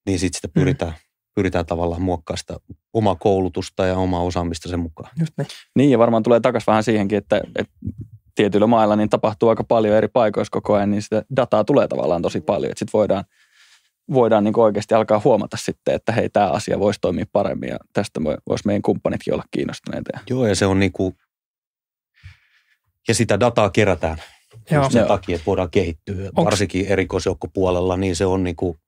niin sitten sitä mm. pyritään, mm. pyritään tavallaan muokkaamaan sitä omaa koulutusta ja omaa osaamista sen mukaan. Just niin. niin, ja varmaan tulee takaisin vähän siihenkin, että, että tietyillä mailla niin tapahtuu aika paljon eri paikoissa koko ajan, niin sitä dataa tulee tavallaan tosi paljon, että sitten voidaan voidaan niin oikeasti alkaa huomata sitten, että hei, tämä asia voisi toimia paremmin ja tästä voisi meidän kumppanitkin olla kiinnostuneita. Joo, ja se on niin kuin, ja sitä dataa kerätään Joo. sen Joo. takia, että voidaan kehittyä. Onks... Varsinkin erikoisjoukkopuolella, niin se on niin kuin,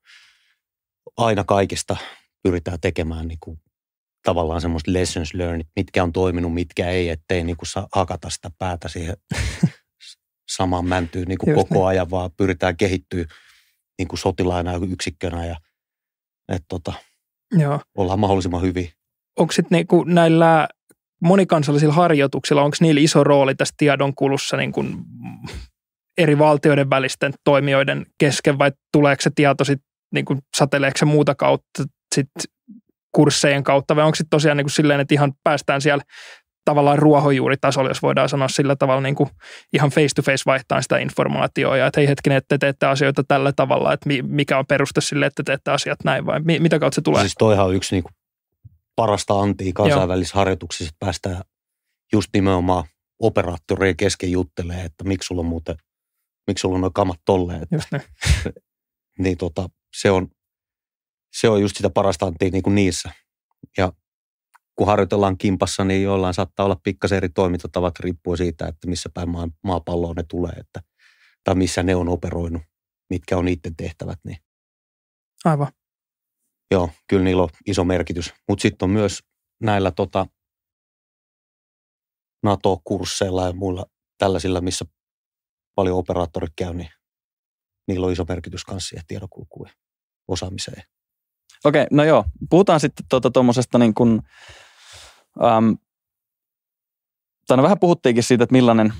aina kaikesta pyritään tekemään niin kuin tavallaan semmoista lessons learned, mitkä on toiminut, mitkä ei, ettei niin kuin saa hakata sitä päätä siihen samaan mäntyyn niin kuin koko niin. ajan, vaan pyritään kehittyä niin kuin sotilaina ja yksikkönä ja että tota, Joo. ollaan mahdollisimman hyvin. Onko sitten niinku näillä monikansallisilla harjoituksilla, onko niillä iso rooli tässä tiedonkulussa niin eri valtioiden välisten toimijoiden kesken vai tuleeko se tieto sit niin kuin sateleeko se muuta kautta sit kurssejen kautta vai onko sitten tosiaan niin kuin silleen, että ihan päästään siellä tavallaan ruohonjuuritasolla, jos voidaan sanoa sillä tavalla niin kuin ihan face-to-face vaihtaa sitä informaatiota ja että hei hetkinen, että te teette asioita tällä tavalla, että mikä on peruste sille, että te teette asiat näin vai mitä kautta se tulee? Siis toihan on yksi niin kuin parasta antia kansainvälisissä harjoituksissa, että päästään just nimenomaan operaattorien kesken juttelee, että miksi sulla on muuten, miksi sulla on noin kamat tolleen. Että, niin. (laughs) niin tota, se on, se on just sitä parasta antia niin kuin niissä. Ja kun harjoitellaan kimpassa, niin joillain saattaa olla pikkasen eri toimintatavat riippuen siitä, että missä päin maa, maapalloa ne tulee että, tai missä ne on operoinut, mitkä on niiden tehtävät. Niin. Aivan. Joo, kyllä niillä on iso merkitys. Mutta sitten on myös näillä tota, NATO-kursseilla ja muilla tällaisilla, missä paljon operaattorit käy, niin niillä on iso merkitys kanssa siihen tiedokulkuun osaamiseen. Okei, no joo. Puhutaan sitten tuota tuommoisesta niin kuin, äm, tai no vähän puhuttiinkin siitä, että millainen,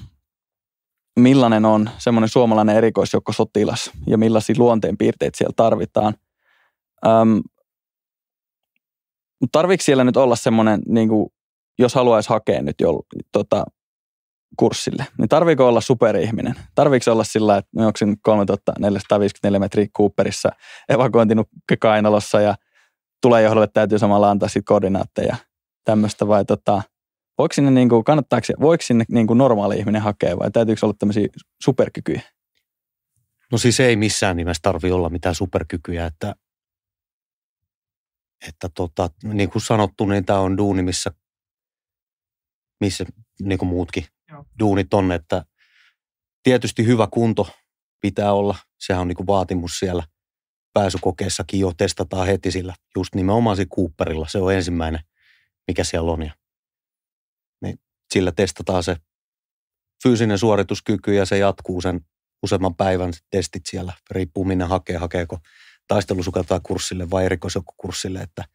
millainen on semmoinen suomalainen erikoisjoukko sotilas ja millaisia luonteenpiirteitä siellä tarvitaan. Mutta siellä nyt olla semmoinen, niin kuin, jos haluaisi hakea nyt jo, tota, kurssille, niin tarviiko olla superihminen? Tarviiko olla sillä, että me oksin 3454 metriä Cooperissa evakuointinukke kainalossa ja johdolle täytyy samalla antaa sitten koordinaatteja tämmöistä vai tota, voiko sinne, niin kuin, kannattaako, voiko sinne niin kuin normaali ihminen hakea vai täytyykö olla tämmöisiä superkykyjä? No siis ei missään nimessä tarvi olla mitään superkykyjä, että, että tota, niin kuin sanottu, niin tämä on duuni, missä, missä niin kuin muutkin duunit on, että tietysti hyvä kunto pitää olla. Sehän on niin vaatimus siellä pääsykokeessakin jo testataan heti sillä, just nimenomaan se Cooperilla, se on ensimmäinen, mikä siellä on. Ja, niin sillä testataan se fyysinen suorituskyky ja se jatkuu sen useamman päivän testit siellä, riippuu minne hakee, hakeeko taistelusukeltaa kurssille vai erikoisjoukkokurssille, että –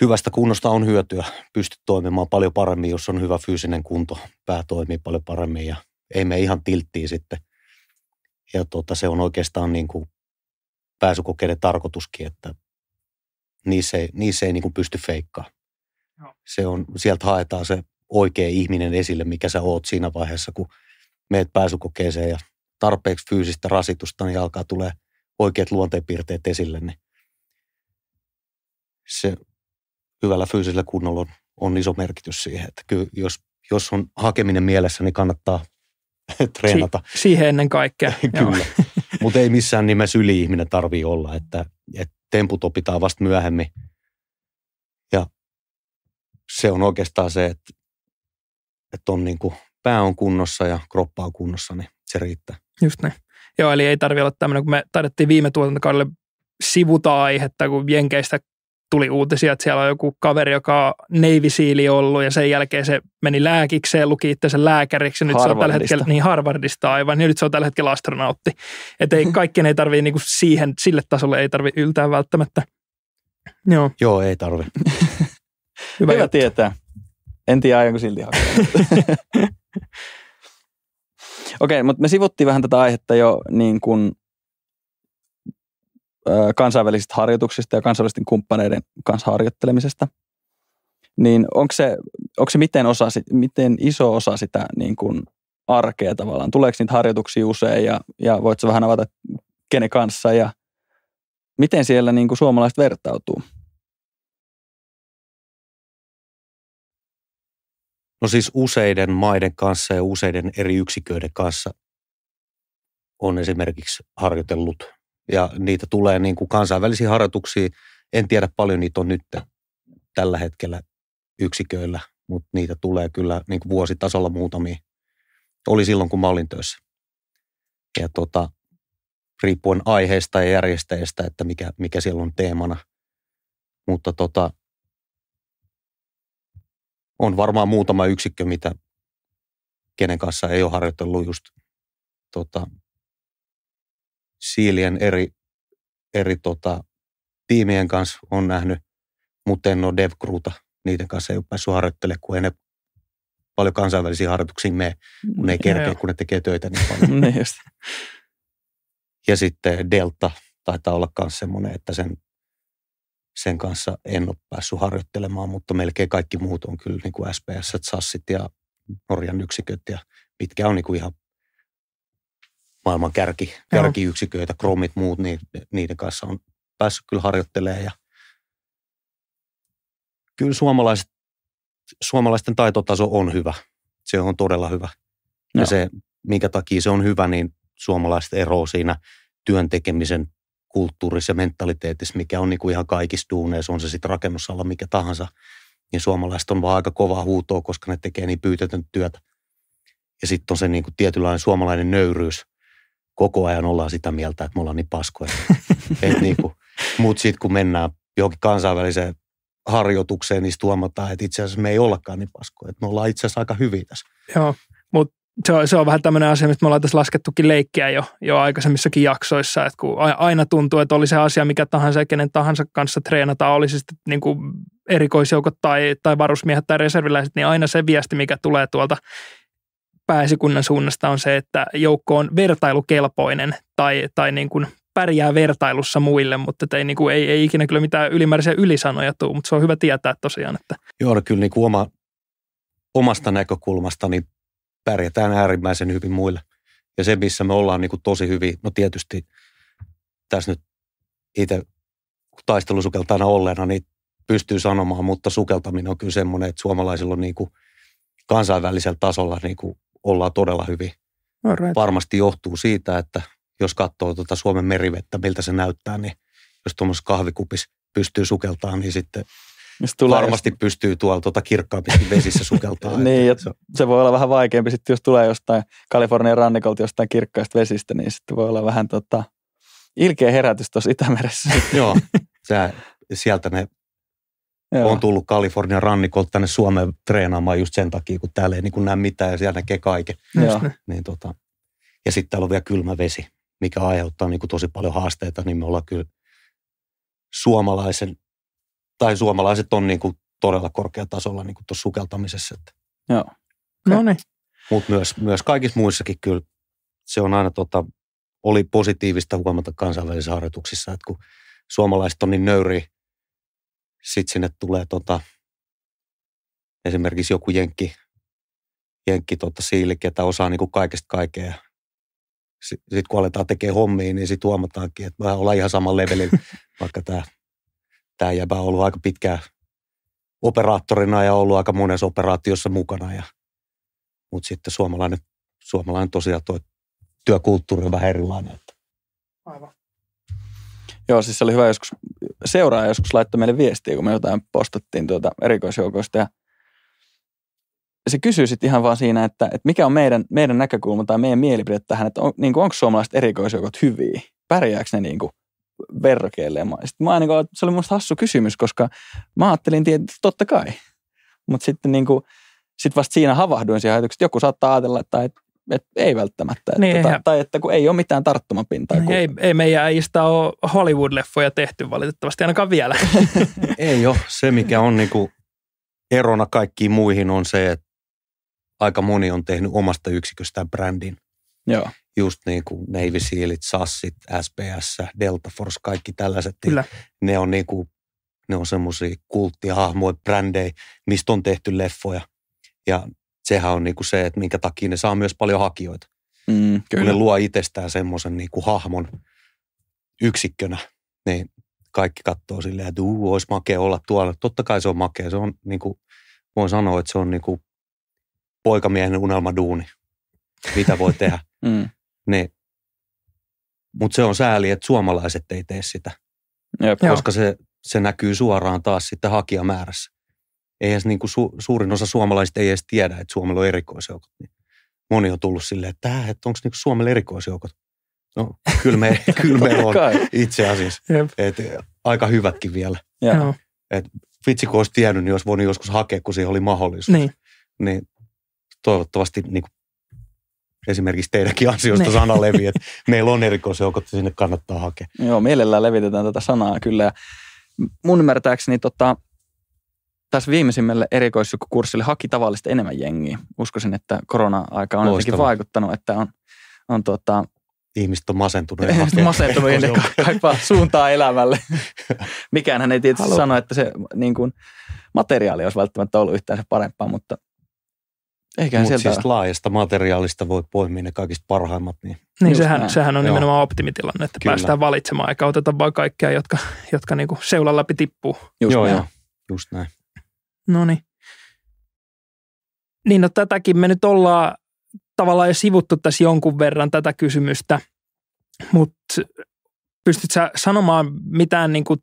hyvästä kunnosta on hyötyä. Pystyt toimimaan paljon paremmin, jos on hyvä fyysinen kunto. Pää toimii paljon paremmin ja ei me ihan tilttiin sitten. Ja tota, se on oikeastaan niin kuin pääsykokeiden tarkoituskin, että niissä ei, niissä ei niin kuin pysty feikkaamaan. Se on, sieltä haetaan se oikea ihminen esille, mikä sä oot siinä vaiheessa, kun meet pääsykokeeseen ja tarpeeksi fyysistä rasitusta, niin alkaa tulee oikeat luonteenpiirteet esille, niin se, hyvällä fyysisellä kunnolla on, on iso merkitys siihen. Että kyllä, jos, jos on hakeminen mielessä, niin kannattaa (laughs) treenata. Si- siihen ennen kaikkea. (laughs) kyllä, (laughs) mutta ei missään nimessä yli-ihminen tarvii olla, että, että temput opitaan vasta myöhemmin. Ja se on oikeastaan se, että, että on niin kuin pää on kunnossa ja kroppa on kunnossa, niin se riittää. Just näin. Joo, eli ei tarvitse olla tämmöinen, kun me taidettiin viime tuotantokaudelle sivuta aihetta, kun Jenkeistä tuli uutisia, että siellä on joku kaveri, joka on Seal ollut ja sen jälkeen se meni lääkikseen, luki itse lääkäriksi. Nyt se on tällä hetkellä, niin Harvardista aivan, niin nyt se on tällä hetkellä astronautti. Että ei, (laughs) kaikkien ei tarvitse niinku siihen, sille tasolle ei tarvitse yltää välttämättä. Joo. Joo, ei tarvi. (laughs) Hyvä, Hyvä tietää. En tiedä, aionko silti hakea. (laughs) Okei, okay, mutta me sivuttiin vähän tätä aihetta jo niin kuin kansainvälisistä harjoituksista ja kansainvälisten kumppaneiden kanssa harjoittelemisesta. Niin onko se, onko se miten, osa, miten iso osa sitä niin kuin arkea tavallaan? Tuleeko niitä harjoituksia usein ja, ja voitko vähän avata kenen kanssa ja miten siellä niin kuin suomalaiset vertautuu? No siis useiden maiden kanssa ja useiden eri yksiköiden kanssa on esimerkiksi harjoitellut ja niitä tulee niin kuin kansainvälisiä harjoituksia. En tiedä paljon niitä on nyt tällä hetkellä yksiköillä, mutta niitä tulee kyllä niin kuin vuositasolla muutamia. Oli silloin, kun mä olin töissä. Ja tota, riippuen aiheesta ja järjestäjistä, että mikä, mikä siellä on teemana. Mutta tota, on varmaan muutama yksikkö, mitä kenen kanssa ei ole harjoitellut just tota, siilien eri, eri tota, tiimien kanssa on nähnyt, mutta en ole dev Niiden kanssa ei ole päässyt harjoittelemaan, kun ei ne paljon kansainvälisiä harjoituksia mene, kun ne ei mm. kerkeä, kun ne tekee töitä niin paljon. (laughs) ne niin Ja sitten Delta taitaa olla myös semmoinen, että sen, sen kanssa en ole päässyt harjoittelemaan, mutta melkein kaikki muut on kyllä niin kuin SPS, SASsit ja Norjan yksiköt ja pitkä on niin kuin ihan maailman kärki, kärkiyksiköitä, kromit, muut, niin niiden kanssa on päässyt kyllä harjoittelemaan. Ja kyllä suomalaiset, suomalaisten taitotaso on hyvä. Se on todella hyvä. Joo. Ja se, minkä takia se on hyvä, niin suomalaiset ero siinä työn tekemisen kulttuurissa ja mentaliteetissa, mikä on niin kuin ihan kaikissa duuneissa, on se sitten rakennusalla mikä tahansa, niin suomalaiset on vaan aika kovaa huutoa, koska ne tekee niin pyytetön työtä. Ja sitten on se niin kuin tietynlainen suomalainen nöyryys, koko ajan ollaan sitä mieltä, että me ollaan niin paskoja. (laughs) niinku, Mutta sitten kun mennään johonkin kansainväliseen harjoitukseen, niin tuomataan, että itse asiassa me ei ollakaan niin paskoja. Että me ollaan itse asiassa aika hyviä tässä. Joo, mutta se on, se on vähän tämmöinen asia, mistä me ollaan tässä laskettukin leikkiä jo, jo aikaisemmissakin jaksoissa, että kun aina tuntuu, että oli se asia mikä tahansa ja kenen tahansa kanssa treenataan, oli siis niin kuin erikoisjoukot tai, tai varusmiehet tai reserviläiset, niin aina se viesti, mikä tulee tuolta pääsykunnan suunnasta on se, että joukko on vertailukelpoinen tai, tai niin kuin pärjää vertailussa muille, mutta ei, niin kuin, ei, ei ikinä kyllä mitään ylimääräisiä ylisanoja tule, mutta se on hyvä tietää tosiaan. Että. Joo, no kyllä niin kuin oma, omasta näkökulmasta niin pärjätään äärimmäisen hyvin muille. Ja se, missä me ollaan niin kuin tosi hyvin, no tietysti tässä nyt itse taistelusukeltajana olleena, niin pystyy sanomaan, mutta sukeltaminen on kyllä semmoinen, että suomalaisilla on niin kuin kansainvälisellä tasolla niin kuin ollaan todella hyvin. Alright. Varmasti johtuu siitä, että jos katsoo tuota Suomen merivettä, miltä se näyttää, niin jos tuommoisessa kahvikupissa pystyy sukeltaan, niin sitten tulee varmasti jos... pystyy tuolla tuota kirkkaampi vesissä sukeltaa. (laughs) niin, että se, se voi olla vähän vaikeampi sitten, jos tulee jostain Kalifornian rannikolta jostain kirkkaista vesistä, niin sitten voi olla vähän tota, ilkeä herätys tuossa Itämeressä. Joo, (laughs) sä, sieltä ne Joo. On tullut Kalifornian rannikolta tänne Suomeen treenaamaan just sen takia, kun täällä ei niin kuin näe mitään ja siellä näkee kaiken. Joo. Niin tota, ja sitten täällä on vielä kylmä vesi, mikä aiheuttaa niin kuin tosi paljon haasteita, niin me ollaan kyllä suomalaisen, tai suomalaiset on niin kuin todella korkealla tasolla niin kuin tuossa sukeltamisessa. Että. Joo. No niin. Mutta myös, myös kaikissa muissakin kyllä se on aina tota, oli positiivista huomata kansainvälisissä harjoituksissa, että kun suomalaiset on niin nöyriä sitten sinne tulee tota, esimerkiksi joku jenkki, jenkki tota siilikki, että osaa niin kuin kaikesta kaikkea. Sitten kun aletaan tekemään hommia, niin sitten huomataankin, että me ollaan ihan saman levelin, (laughs) vaikka tämä, tämä jäbä on ollut aika pitkään operaattorina ja ollut aika monessa operaatiossa mukana. Ja, mutta sitten suomalainen, suomalainen tosiaan tuo työkulttuuri on vähän erilainen. Että Aivan. Joo, siis se oli hyvä joskus, seuraaja joskus laittoi meille viestiä, kun me jotain postattiin tuota erikoisjoukoista ja se kysyy sitten ihan vaan siinä, että, että mikä on meidän, meidän näkökulma tai meidän mielipide tähän, että on, niin kuin, onko suomalaiset erikoisjoukot hyviä? Pärjääkö ne niin kuin verrokeille? Sitten mä niin kuin, se oli minusta hassu kysymys, koska mä ajattelin tietysti totta kai. Mutta sitten niin kuin, sit vasta siinä havahduin siihen ajatukseen, että joku saattaa ajatella, että, että et ei välttämättä. Niin, että, tota, eihän. tai että kun ei ole mitään tarttumapintaa. Niin, kun... Ei, ei meidän äijistä ole Hollywood-leffoja tehty valitettavasti ainakaan vielä. (laughs) ei ole. Se mikä on niinku erona kaikkiin muihin on se, että aika moni on tehnyt omasta yksiköstään brändin. Joo. Just niin kuin Navy Sealit, Sassit, SPS, Delta Force, kaikki tällaiset. Niin Kyllä. Ne on niin kuin, ne on semmoisia kulttihahmoja, brändejä, mistä on tehty leffoja. Ja sehän on niinku se, että minkä takia ne saa myös paljon hakijoita. Mm, kyllä. Kun ne luo itsestään semmoisen niinku hahmon yksikkönä, niin kaikki katsoo silleen, että uu, olisi makea olla tuolla. Totta kai se on makea. Se on niinku, voin sanoa, että se on niinku poikamiehen poikamiehen unelmaduuni. Mitä voi (laughs) tehdä. mm. niin. Mutta se on sääli, että suomalaiset ei tee sitä. Jep. Koska se, se näkyy suoraan taas sitten hakijamäärässä eihän niin kuin su, suurin osa suomalaisista ei edes tiedä, että Suomella on erikoisjoukot. Niin moni on tullut silleen, että, äh, että onko niin Suomella erikoisjoukot? No kyllä, me, (laughs) kyllä meillä on itse asiassa. Et, aika hyvätkin vielä. Et, vitsi kun olisi tiennyt, niin olisi voinut joskus hakea, kun siihen oli mahdollisuus. Niin. niin toivottavasti niin kuin esimerkiksi teidänkin ansiosta niin. sana levi, että meillä on erikoisjoukot sinne kannattaa hakea. Joo, mielellään levitetään tätä sanaa kyllä. Mun ymmärtääkseni tota, taas viimeisimmälle erikoissukkukurssille haki tavallista enemmän jengiä. Uskoisin, että korona-aika on jotenkin vaikuttanut, että on, on tuota, Ihmiset on masentuneet. Ihmiset on masentuneet ja kaipaa suuntaa elämälle. (laughs) Mikään hän ei tietysti Haluan. sano, että se niin kuin, materiaali olisi välttämättä ollut yhtään se parempaa, mutta eiköhän Mut sieltä siis ole. laajasta materiaalista voi poimia ne kaikista parhaimmat. Niin, niin sehän, sehän on Joo. nimenomaan optimitilanne, että Kyllä. päästään valitsemaan eikä oteta vain kaikkea, jotka, jotka niinku seulan läpi tippuu. Just Joo, näin. Joo. Just näin. No niin, no tätäkin me nyt ollaan tavallaan jo sivuttu tässä jonkun verran tätä kysymystä, mutta pystyt sä sanomaan mitään niin kuin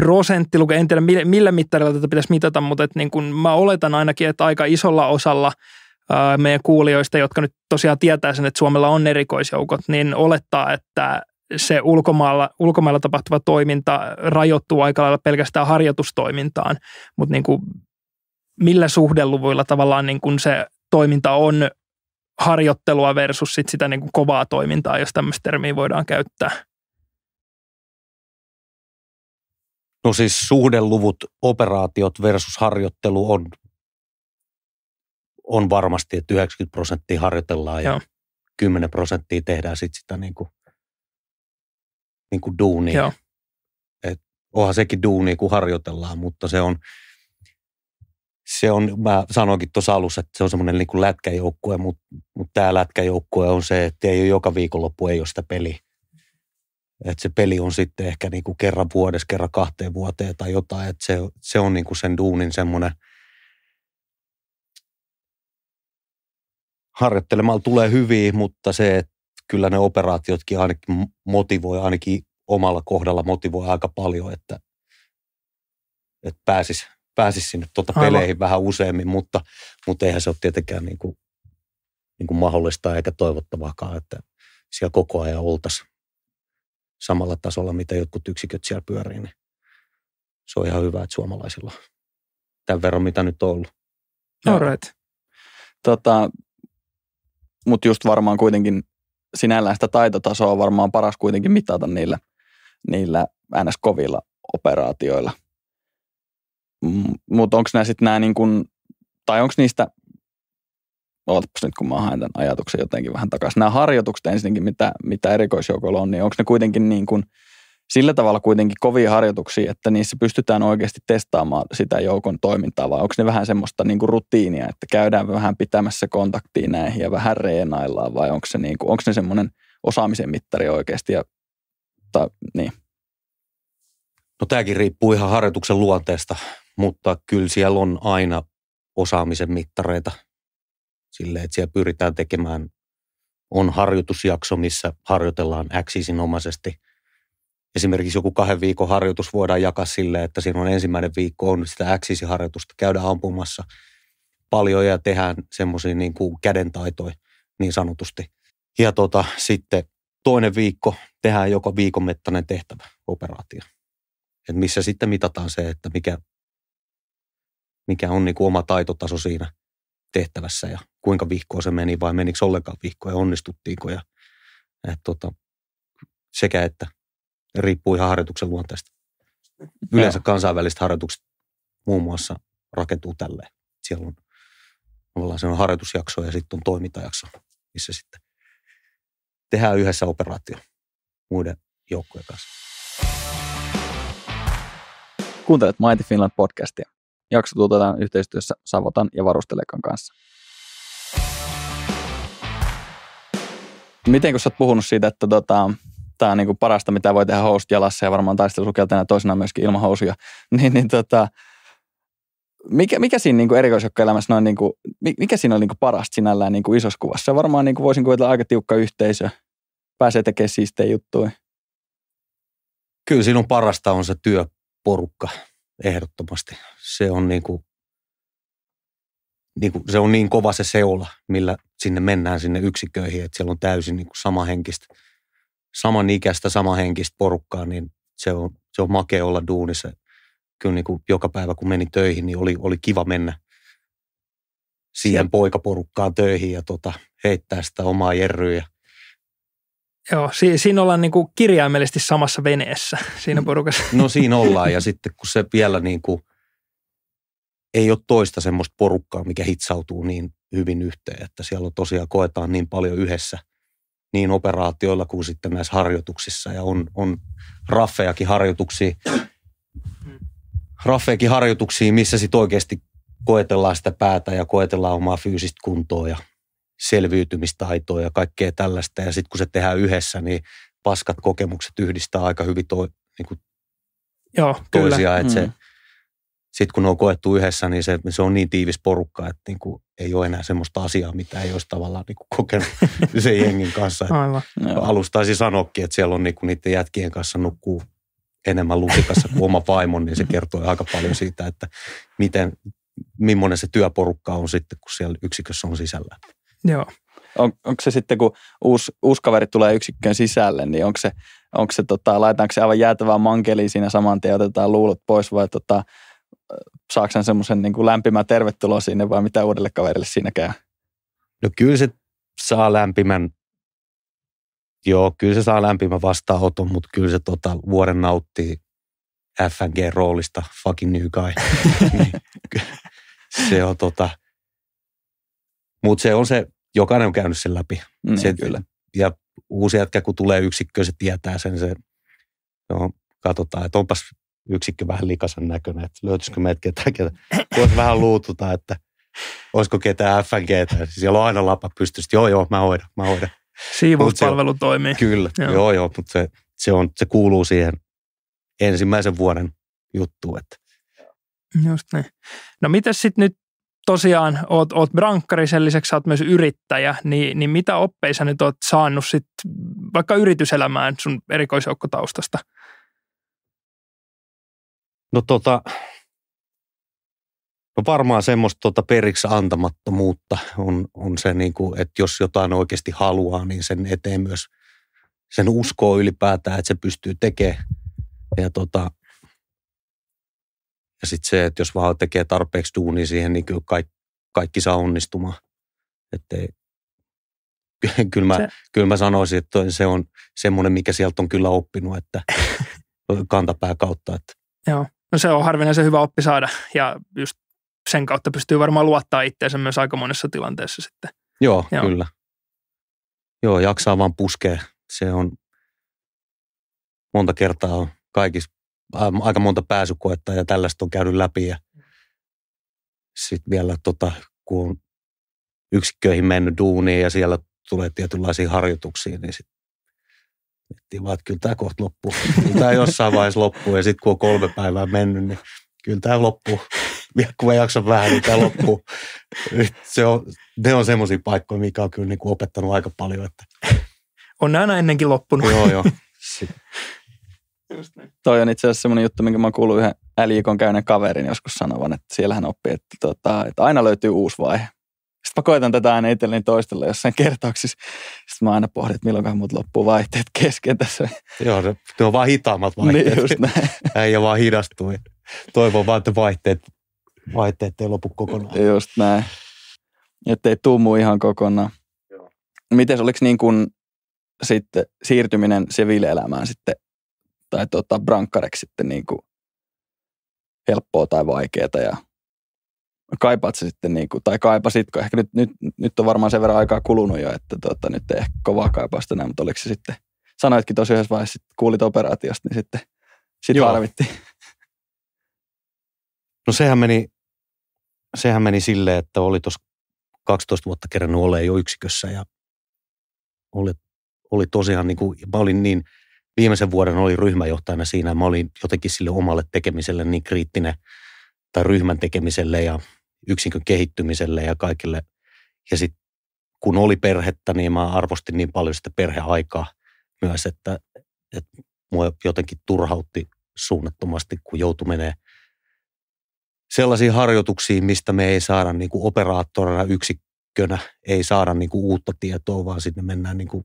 prosenttiluke, en tiedä millä, mittarilla tätä pitäisi mitata, mutta et niin kuin mä oletan ainakin, että aika isolla osalla meidän kuulijoista, jotka nyt tosiaan tietää sen, että Suomella on erikoisjoukot, niin olettaa, että se ulkomailla, ulkomailla tapahtuva toiminta rajoittuu aika lailla pelkästään harjoitustoimintaan, mutta niin kuin millä suhdeluvuilla tavallaan niin kuin se toiminta on harjoittelua versus sit sitä niin kuin kovaa toimintaa, jos tämmöistä termiä voidaan käyttää? No siis suhdeluvut, operaatiot versus harjoittelu on, on varmasti, että 90 prosenttia harjoitellaan ja Joo. 10 prosenttia tehdään sit sitä niin kuin niin kuin duuni. Joo. Et onhan sekin duuni, kun harjoitellaan, mutta se on, se on mä sanoinkin tuossa alussa, että se on semmoinen niin lätkäjoukkue, mutta mut tämä lätkäjoukkue on se, että ei ole joka viikonloppu ei ole sitä peli. Et se peli on sitten ehkä niin kuin kerran vuodessa, kerran kahteen vuoteen tai jotain. Et se, se on niin kuin sen duunin semmoinen harjoittelemalla tulee hyviä, mutta se, että kyllä ne operaatiotkin ainakin motivoi, ainakin omalla kohdalla motivoi aika paljon, että, että pääsisi pääsis sinne tuota peleihin Aivan. vähän useammin, mutta, mutta eihän se ole tietenkään niin kuin, niin kuin mahdollista eikä toivottavaakaan, että siellä koko ajan oltaisiin samalla tasolla, mitä jotkut yksiköt siellä pyörii, niin se on ihan hyvä, että suomalaisilla on tämän verran, mitä nyt on ollut. All right. Tota, Mutta just varmaan kuitenkin sinällään sitä taitotasoa on varmaan paras kuitenkin mitata niillä, niillä ns. kovilla operaatioilla. Mm, Mutta onko nämä sitten nämä niin kuin, tai onko niistä, ootapas nyt kun mä haen tämän ajatuksen jotenkin vähän takaisin, nämä harjoitukset ensinnäkin, mitä, mitä erikoisjoukolla on, niin onko ne kuitenkin niin kuin – sillä tavalla kuitenkin kovia harjoituksia, että niissä pystytään oikeasti testaamaan sitä joukon toimintaa, vai onko ne vähän semmoista niin kuin rutiinia, että käydään vähän pitämässä kontaktia näihin ja vähän reenaillaan, vai onko, se niin kuin, onko ne semmoinen osaamisen mittari oikeasti? Ja, tai, niin. No tämäkin riippuu ihan harjoituksen luonteesta, mutta kyllä siellä on aina osaamisen mittareita sille, että siellä pyritään tekemään, on harjoitusjakso, missä harjoitellaan äksisinomaisesti – esimerkiksi joku kahden viikon harjoitus voidaan jakaa sille, että siinä on ensimmäinen viikko on sitä X-harjoitusta, käydään ampumassa paljon ja tehdään semmoisia niin kuin kädentaitoja niin sanotusti. Ja tota, sitten toinen viikko tehdään joka viikon mittainen tehtävä, operaatio. Et missä sitten mitataan se, että mikä, mikä on niin kuin oma taitotaso siinä tehtävässä ja kuinka vihkoa se meni vai menikö ollenkaan vihkoa ja onnistuttiinko. Ja, et tota, sekä että riippuu ihan harjoituksen luonteesta. Yleensä Joo. kansainväliset harjoitukset muun muassa rakentuu tälleen. Siellä on tavallaan se on harjoitusjakso ja sitten on toimintajakso, missä sitten tehdään yhdessä operaatio muiden joukkojen kanssa. Kuuntelet Mighty Finland podcastia. Jakso tuotetaan yhteistyössä Savotan ja Varustelekan kanssa. Miten kun sä oot puhunut siitä, että tota, tämä on niin kuin parasta, mitä voi tehdä host jalassa ja varmaan taistelusukeltajana toisena myöskin ilman housuja. (laughs) Niin, niin tota, mikä, mikä siinä niin erikoisjoukkoelämässä noin, niin kuin, mikä siinä on niin kuin parasta sinällään niin kuin isossa kuvassa? Varmaan niin kuin voisin kuvitella aika tiukka yhteisö, pääsee tekemään siistejä juttuja. Kyllä sinun parasta on se työporukka, ehdottomasti. Se on niin kuin, niin kuin, se on niin kova se seula, millä sinne mennään sinne yksiköihin, että siellä on täysin niin kuin samahenkistä saman ikäistä, samahenkistä porukkaa, niin se on, se on makea olla duunissa. Kyllä niin kuin joka päivä, kun meni töihin, niin oli, oli kiva mennä siihen poikaporukkaan töihin ja tota, heittää sitä omaa jerryä. Joo, si- siinä ollaan niin kuin kirjaimellisesti samassa veneessä (laughs) siinä mm. porukassa. No siinä ollaan ja (laughs) sitten kun se vielä niin kuin, ei ole toista semmoista porukkaa, mikä hitsautuu niin hyvin yhteen, että siellä on tosiaan koetaan niin paljon yhdessä – niin operaatioilla kuin sitten näissä harjoituksissa. Ja on, on raffejakin harjoituksia, raffejakin harjoituksia, missä sitten oikeasti koetellaan sitä päätä ja koetellaan omaa fyysistä kuntoa ja selviytymistaitoa ja kaikkea tällaista. Ja sitten kun se tehdään yhdessä, niin paskat kokemukset yhdistää aika hyvin to, niin kuin Joo, toisiaan. Että mm. se, sitten kun ne on koettu yhdessä, niin se, se on niin tiivis porukka, että niin kuin ei ole enää semmoista asiaa, mitä ei olisi tavallaan niin kuin kokenut (laughs) sen jengin kanssa. Alustaisi sanokin, että siellä on niin kuin niiden jätkien kanssa nukkuu enemmän lukikassa kuin oma vaimon, niin se kertoo aika paljon siitä, että miten, millainen se työporukka on sitten, kun siellä yksikössä on sisällä. Joo. On, onko se sitten, kun uusi, uusi kaveri tulee yksikköön sisälle, niin onko se, onko se tota, laitaanko se aivan jäätävää mankeliin siinä saman tien otetaan luulot pois vai tota, saako hän semmoisen niin lämpimän tervetuloa sinne vai mitä uudelle kaverille siinä käy? No kyllä se saa lämpimän, joo, kyllä se saa lämpimän vastaanoton, mutta kyllä se tota, vuoden nauttii FNG-roolista, fucking new guy. (laughs) se on tota, mutta se on se, jokainen on käynyt sen läpi. Niin, se, kyllä. Ja uusi jätkä, kun tulee yksikkö, se tietää sen, se, Joo, no, katsotaan, että onpas yksikkö vähän likasen näköinen, että löytyisikö meitä ketään, ketään. Voisi vähän luututa, että olisiko ketään FNGtä. Siis siellä on aina lapa pystyssä, joo joo, mä hoidan, mä hoidan. Siivouspalvelu on, toimii. Kyllä, joo joo, joo mutta se, se, on, se kuuluu siihen ensimmäisen vuoden juttuun. Että. Just niin. No mitäs sitten nyt tosiaan oot, oot brankkari, sen lisäksi sä oot myös yrittäjä, niin, niin mitä oppeja sä nyt oot saanut sitten vaikka yrityselämään sun erikoisjoukkotaustasta? No tota, no varmaan semmoista tota periksi antamattomuutta on, on se, niin kuin, että jos jotain oikeasti haluaa, niin sen eteen myös sen uskoo ylipäätään, että se pystyy tekemään. Ja tota, ja sitten se, että jos vaan tekee tarpeeksi duunia siihen, niin kyllä kaikki, kaikki saa onnistumaan. Että (laughs) kyllä, mä, se... kyllä mä sanoisin, että se on semmoinen, mikä sieltä on kyllä oppinut, että (laughs) kantapää kautta. Että. Joo. No se on harvinaisen hyvä oppi saada ja just sen kautta pystyy varmaan luottaa itseensä myös aika monessa tilanteessa sitten. Joo, Joo. kyllä. Joo, jaksaa vaan puskea. Se on monta kertaa on kaikissa, ähm, aika monta pääsykoetta ja tällaista on käynyt läpi ja sitten vielä tota, kun on yksikköihin mennyt duuniin ja siellä tulee tietynlaisia harjoituksia, niin sit miettii vaan, että kyllä tämä kohta loppuu. Kyllä tämä jossain vaiheessa loppuu ja sitten kun on kolme päivää mennyt, niin kyllä tämä loppuu. Ja kun mä jaksan vähän, niin tämä loppuu. Nyt se on, ne on semmoisia paikkoja, mikä on kyllä niin kuin opettanut aika paljon. Että... On näin aina ennenkin loppunut. joo, joo. (laughs) Niin. Toi on itse asiassa semmoinen juttu, minkä mä oon yhden äliikon käyneen kaverin joskus sanovan, että siellähän oppii, että, tota, että aina löytyy uusi vaihe. Sitten mä koitan tätä aina itselleni toistella jossain kertauksissa. Sitten mä aina pohdin, että milloinkohan mut loppuu vaihteet kesken tässä. Joo, ne, ne on vaan hitaammat niin, vaihteet. Niin just näin. Äijä (laughs) vaan hidastui. Toivon vaan, että vaihteet, vaihteet ei lopu kokonaan. Just näin. Että ei tummu ihan kokonaan. Joo. Mites, oliko niin kuin sitten siirtyminen siviilielämään sitten, tai tota, brankkareksi sitten niin kuin helppoa tai vaikeaa ja kaipaat se sitten, niin kuin, tai kaipasitko, ehkä nyt, nyt, nyt on varmaan sen verran aikaa kulunut jo, että tota, nyt ei ehkä kovaa kaipausta näin, mutta oliko se sitten, sanoitkin tosi yhdessä vaiheessa, että kuulit operaatiosta, niin sitten sit harvittiin. No sehän meni, sehän meni silleen, että oli tuossa 12 vuotta kerran ole jo yksikössä ja oli, oli tosiaan, niin kuin, mä olin niin, viimeisen vuoden oli ryhmäjohtajana siinä, mä olin jotenkin sille omalle tekemiselle niin kriittinen – tai ryhmän tekemiselle ja yksikön kehittymiselle ja kaikille. Ja sitten kun oli perhettä, niin mä arvostin niin paljon sitä perheaikaa myös, että, että mua jotenkin turhautti suunnattomasti, kun joutui menee sellaisiin harjoituksiin, mistä me ei saada niin kuin operaattorina yksikkönä, ei saada niin kuin uutta tietoa, vaan sitten mennään niin kuin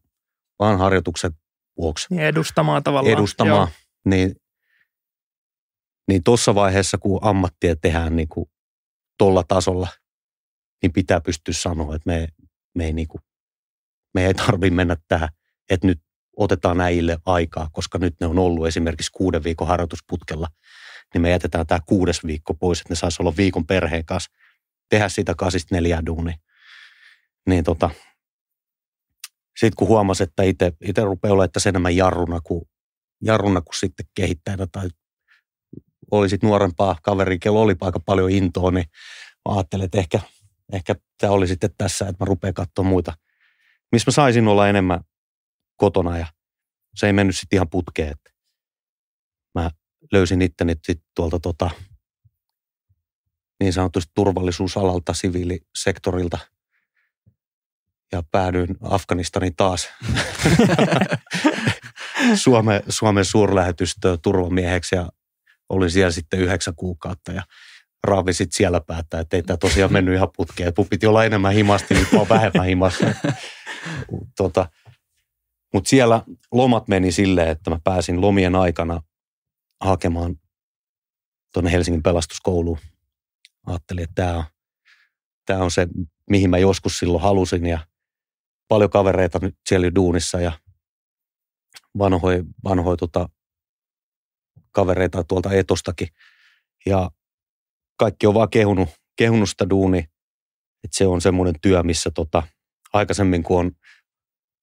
vaan harjoituksen vuoksi. Niin edustamaan tavallaan. Edustamaan. Joo. Niin niin tuossa vaiheessa, kun ammattia tehdään niin kuin tuolla tasolla, niin pitää pystyä sanoa, että me, me ei, niin kuin, me ei tarvitse mennä tähän, että nyt otetaan äijille aikaa, koska nyt ne on ollut esimerkiksi kuuden viikon harjoitusputkella, niin me jätetään tämä kuudes viikko pois, että ne saisi olla viikon perheen kanssa, tehdä sitä kasista neljää duunia. Niin tota, sitten kun huomasi, että itse rupeaa olemaan tässä enemmän jarruna kuin, jarruna kuin sitten kehittäjänä tai oli sitten nuorempaa kaveria, kello oli aika paljon intoa, niin mä ajattelin, että ehkä, ehkä tämä oli sitten tässä, että mä rupean katsoa muita. Missä mä saisin olla enemmän kotona ja se ei mennyt sitten ihan putkeen. Että mä löysin itteni sit tuolta tota, niin sanotusti turvallisuusalalta, siviilisektorilta ja päädyin Afganistaniin taas (laughs) (laughs) Suomen, Suomen suurlähetystö turvamieheksi ja olin siellä sitten yhdeksän kuukautta ja Raavi sitten siellä päättää, että ei tämä tosiaan mennyt ihan putkeen. Mun piti olla enemmän himasti, nyt mä vähemmän himasti. Tota, Mutta siellä lomat meni silleen, että mä pääsin lomien aikana hakemaan tuonne Helsingin pelastuskouluun. Ajattelin, että tämä on, tää on se, mihin mä joskus silloin halusin ja paljon kavereita nyt siellä duunissa ja vanhoja vanhoi tota kavereita tuolta etostakin. Ja kaikki on vaan kehunut, kehunut sitä duuni, että se on semmoinen työ, missä tota, aikaisemmin kun on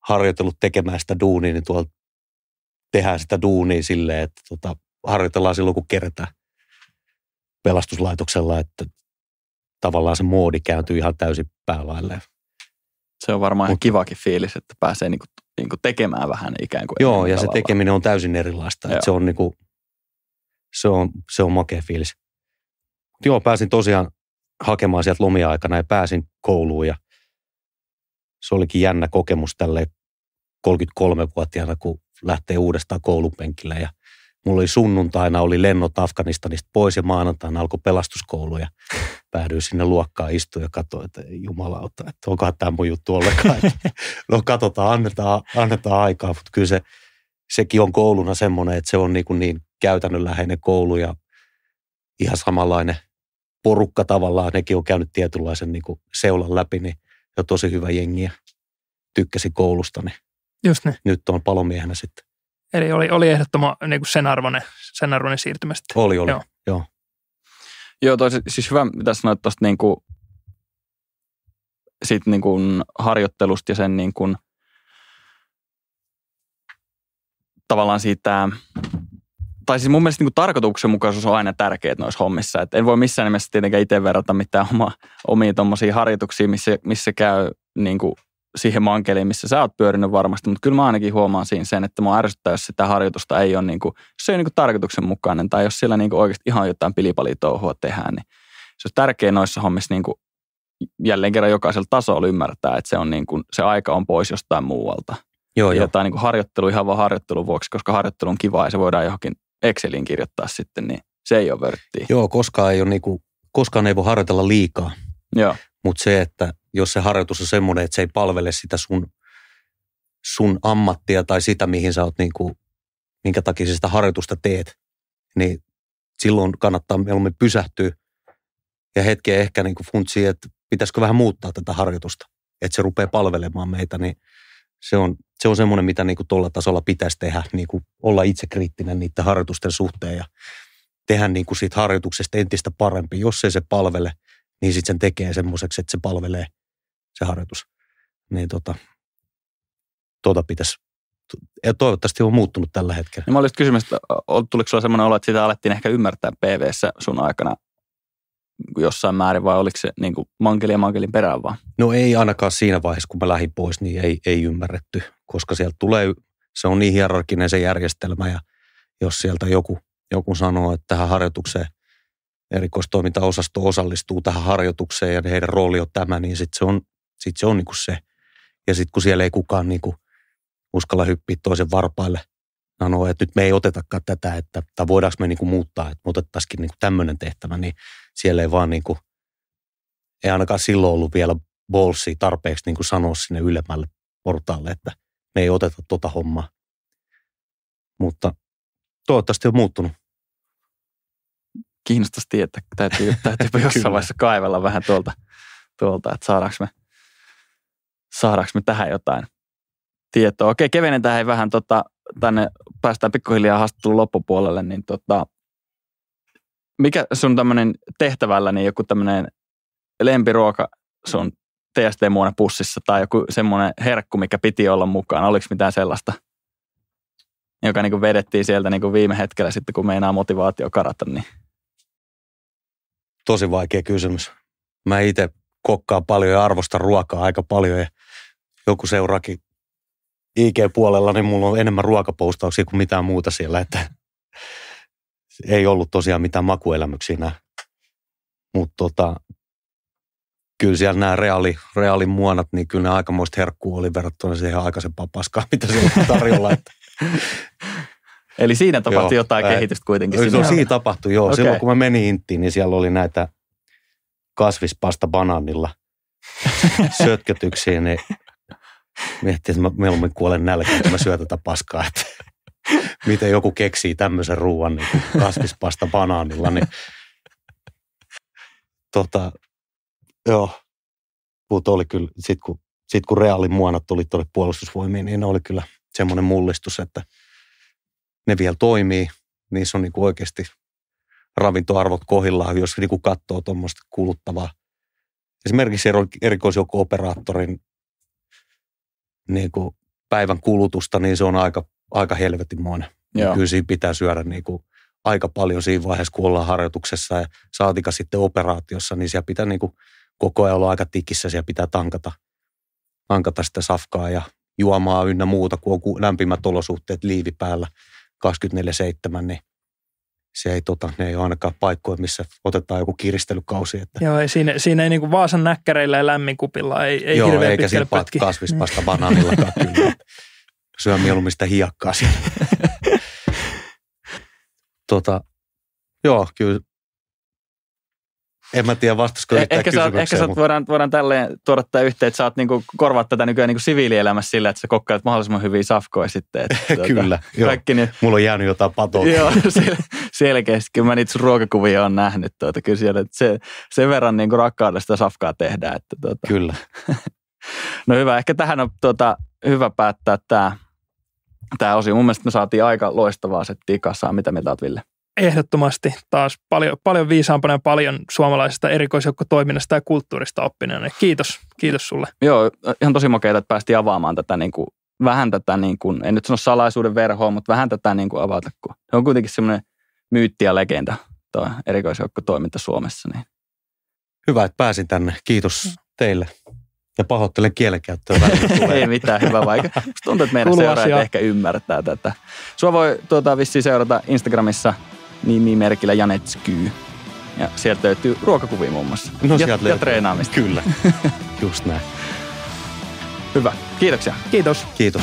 harjoitellut tekemään sitä duunia, niin tuolla tehdään sitä duunia silleen, että tota, harjoitellaan silloin, kun kerätään pelastuslaitoksella, että tavallaan se moodi kääntyy ihan täysin päälailleen. Se on varmaan Mut, kivakin fiilis, että pääsee niinku, niinku tekemään vähän ikään kuin. Joo, ja se tekeminen on täysin erilaista. Että se on niinku se on, se on makea fiilis. Mut joo, pääsin tosiaan hakemaan sieltä lomia-aikana ja pääsin kouluun ja se olikin jännä kokemus tälle 33-vuotiaana, kun lähtee uudestaan koulupenkille ja mulla oli sunnuntaina oli lennot Afganistanista pois ja maanantaina alkoi pelastuskoulu ja (laughs) päädyin sinne luokkaan istuin ja katsoin, että jumalauta, että onkohan tämä mun juttu ollenkaan. (laughs) no katsotaan, annetaan, annetaan aikaa, mutta kyllä se, sekin on kouluna semmoinen, että se on niinku niin, kuin niin käytännönläheinen koulu ja ihan samanlainen porukka tavallaan. Nekin on käynyt tietynlaisen niin kuin seulan läpi, niin ja tosi hyvä jengiä. Tykkäsi koulusta, niin Just ne. Niin. nyt on palomiehenä sitten. Eli oli, oli ehdottoman niin sen, arvoinen, sen arvoinen siirtymä sitten. Oli, oli, joo. joo. Joo, toi, siis hyvä, mitä sanoit tuosta niin kuin, sit niin kuin harjoittelusta ja sen niin kuin, tavallaan siitä tai siis mun mielestä niin kuin tarkoituksenmukaisuus on aina tärkeää noissa hommissa. Et en voi missään nimessä tietenkään itse verrata mitään oma, omiin tuommoisiin harjoituksiin, missä, missä käy niin kuin siihen mankeliin, missä sä oot pyörinyt varmasti, mutta kyllä mä ainakin huomaan siinä sen, että mua ärsyttää, jos sitä harjoitusta ei ole, niin kuin, se ei ole niin tarkoituksenmukainen tai jos siellä niin kuin oikeasti ihan jotain pilipalitouhua tehdään, niin se on tärkeää noissa hommissa niin kuin jälleen kerran jokaisella tasolla ymmärtää, että se, on niin kuin, se aika on pois jostain muualta. Joo, jotain jo. niin kuin harjoittelu ihan vaan harjoittelun vuoksi, koska harjoittelu on kiva ja se voidaan johonkin Excelin kirjoittaa sitten, niin se ei ole vörtti. Joo, koskaan ei, ole niinku, koskaan ei voi harjoitella liikaa. Joo. Mutta se, että jos se harjoitus on semmoinen, että se ei palvele sitä sun, sun ammattia tai sitä, mihin sä oot niinku, minkä takia sä sitä harjoitusta teet, niin silloin kannattaa mieluummin pysähtyä ja hetkeä ehkä niinku funtsia, että pitäisikö vähän muuttaa tätä harjoitusta, että se rupeaa palvelemaan meitä, niin se on, se on semmoinen, mitä niin kuin tuolla tasolla pitäisi tehdä, niin kuin olla itsekriittinen niiden harjoitusten suhteen ja tehdä niin kuin siitä harjoituksesta entistä parempi. Jos ei se palvele, niin sitten sen tekee semmoiseksi, että se palvelee se harjoitus. Niin tota, tota pitäisi ja toivottavasti on muuttunut tällä hetkellä. Ja niin mä olisin kysymys että tuliko sulla semmoinen olo, että sitä alettiin ehkä ymmärtää PV-ssä sun aikana jossain määrin vai oliko se niin kuin mankeli ja mankelin perään vaan? No ei ainakaan siinä vaiheessa, kun mä lähdin pois, niin ei, ei ymmärretty, koska sieltä tulee, se on niin hierarkinen se järjestelmä ja jos sieltä joku, joku sanoo, että tähän harjoitukseen erikoistoimintaosasto osallistuu tähän harjoitukseen ja heidän rooli on tämä, niin sitten se on, sit se, on niin kuin se. Ja sitten kun siellä ei kukaan niin kuin uskalla hyppiä toisen varpaille – sanoo, no, että nyt me ei otetakaan tätä, että tai voidaanko me niin kuin muuttaa, että me otettaisikin niin kuin tämmöinen tehtävä, niin siellä ei vaan niin kuin, ei ainakaan silloin ollut vielä bolsia tarpeeksi niin kuin sanoa sinne ylemmälle portaalle, että me ei oteta tota hommaa. Mutta toivottavasti on muuttunut. Kiinnostaisi tietää. Täytyy, (laughs) täytyypä jossain vaiheessa kaivella vähän tuolta, tuolta että saadaanko me, saadaanko me tähän jotain tietoa. Okei, kevenen tähän vähän tota, tänne päästään pikkuhiljaa haastattelun loppupuolelle, niin tota, mikä sun tämmöinen tehtävällä, niin joku tämmöinen lempiruoka sun TST-muona pussissa tai joku semmoinen herkku, mikä piti olla mukaan, oliko mitään sellaista? joka niin kuin vedettiin sieltä niin kuin viime hetkellä sitten, kun meinaa motivaatio karata, niin? Tosi vaikea kysymys. Mä itse kokkaan paljon ja arvostan ruokaa aika paljon ja joku seuraakin IG-puolella, niin mulla on enemmän ruokapoustauksia kuin mitään muuta siellä, että ei ollut tosiaan mitään makuelämyksiä Mutta tota, kyllä siellä nämä reaali, reaalin muonat, niin kyllä ne aikamoista herkkuu oli verrattuna siihen aikaisempaan paskaan, (laughs) mitä se oli tarjolla. Että. (laughs) Eli siinä tapahtui joo, jotain ää, kehitystä kuitenkin. Joo, siinä, siinä tapahtui, joo. Okay. Silloin kun mä menin Inttiin, niin siellä oli näitä kasvispasta banaanilla sötkötyksiä, (laughs) niin Miettii, että mä mieluummin kuolen nälkään, että mä syön tätä paskaa. Että miten joku keksii tämmöisen ruoan, niin kasvispasta banaanilla, niin tota, joo. Mutta oli kyllä, sit kun, sit kun reaalin muonat tuli tuolle puolustusvoimiin, niin ne oli kyllä semmoinen mullistus, että ne vielä toimii. Niissä on niinku oikeasti ravintoarvot kohillaan, jos niinku katsoo tuommoista kuluttavaa. Esimerkiksi erikoisjoukko-operaattorin niin kuin päivän kulutusta, niin se on aika, aika helvetinmoinen. Niin Joo. Kyllä siinä pitää syödä niin kuin aika paljon siinä vaiheessa, kun ollaan harjoituksessa ja saatika sitten operaatiossa, niin siellä pitää niin kuin koko ajan olla aika tikissä, siellä pitää tankata, tankata sitä safkaa ja juomaa ynnä muuta, kun on lämpimät olosuhteet liivi päällä 24-7, niin se ei, tota, ne ei ole ainakaan paikkoja, missä otetaan joku kiristelykausi. Että. Joo, ei, siinä, siinä ei niinku Vaasan näkkäreillä ja lämminkupilla, ei, ei Joo, hirveän eikä siinä pätki. kasvispasta (laughs) niin. banaanillakaan kyllä. Syö mieluummin sitä hiakkaa (laughs) tota, joo, kyllä en mä tiedä, vastasiko eh, yhtään ehkä sä, ehkä sä mutta... voidaan, voidaan tälleen tuoda tämä yhteen, että sä oot niinku korvaa tätä nykyään niinku siviilielämässä sillä, että sä kokkaat mahdollisimman hyviä safkoja sitten. Että, (laughs) tuota, Kyllä, joo. Kaikki niin, Mulla on jäänyt jotain patoa. joo, (laughs) sel, selkeästi. Kyllä mä niitä sun ruokakuvia on nähnyt. Tuota, kyllä siellä, että se, sen verran niinku rakkaudesta safkaa tehdään. Että, tuota. Kyllä. (laughs) no hyvä, ehkä tähän on tuota, hyvä päättää tämä, tämä osi. Mun mielestä me saatiin aika loistavaa settiä kasaan. Mitä mieltä oot, Ville? ehdottomasti taas paljon, paljon viisaampana ja paljon suomalaisesta erikoisjoukkotoiminnasta ja kulttuurista oppineena. Kiitos, kiitos sulle. Joo, ihan tosi makeita, että päästiin avaamaan tätä niin kuin, vähän tätä, niin kuin, en nyt sano salaisuuden verhoa, mutta vähän tätä niin kuin avata, kun se on kuitenkin semmoinen myytti ja legenda tuo erikoisjoukkotoiminta Suomessa. Niin. Hyvä, että pääsin tänne. Kiitos mm. teille. Ja pahoittelen kielenkäyttöä (laughs) Ei mitään, hyvä vaikka. Tuntuu, että meidän seuraajat ehkä ymmärtää tätä. Sua voi tuota, vissiin seurata Instagramissa – nimimerkillä Janetskyy. Ja sieltä löytyy ruokakuvia muun muassa. No, ja, sieltä ja treenaamista. Kyllä, (laughs) just näin. Hyvä. Kiitoksia. Kiitos. Kiitos.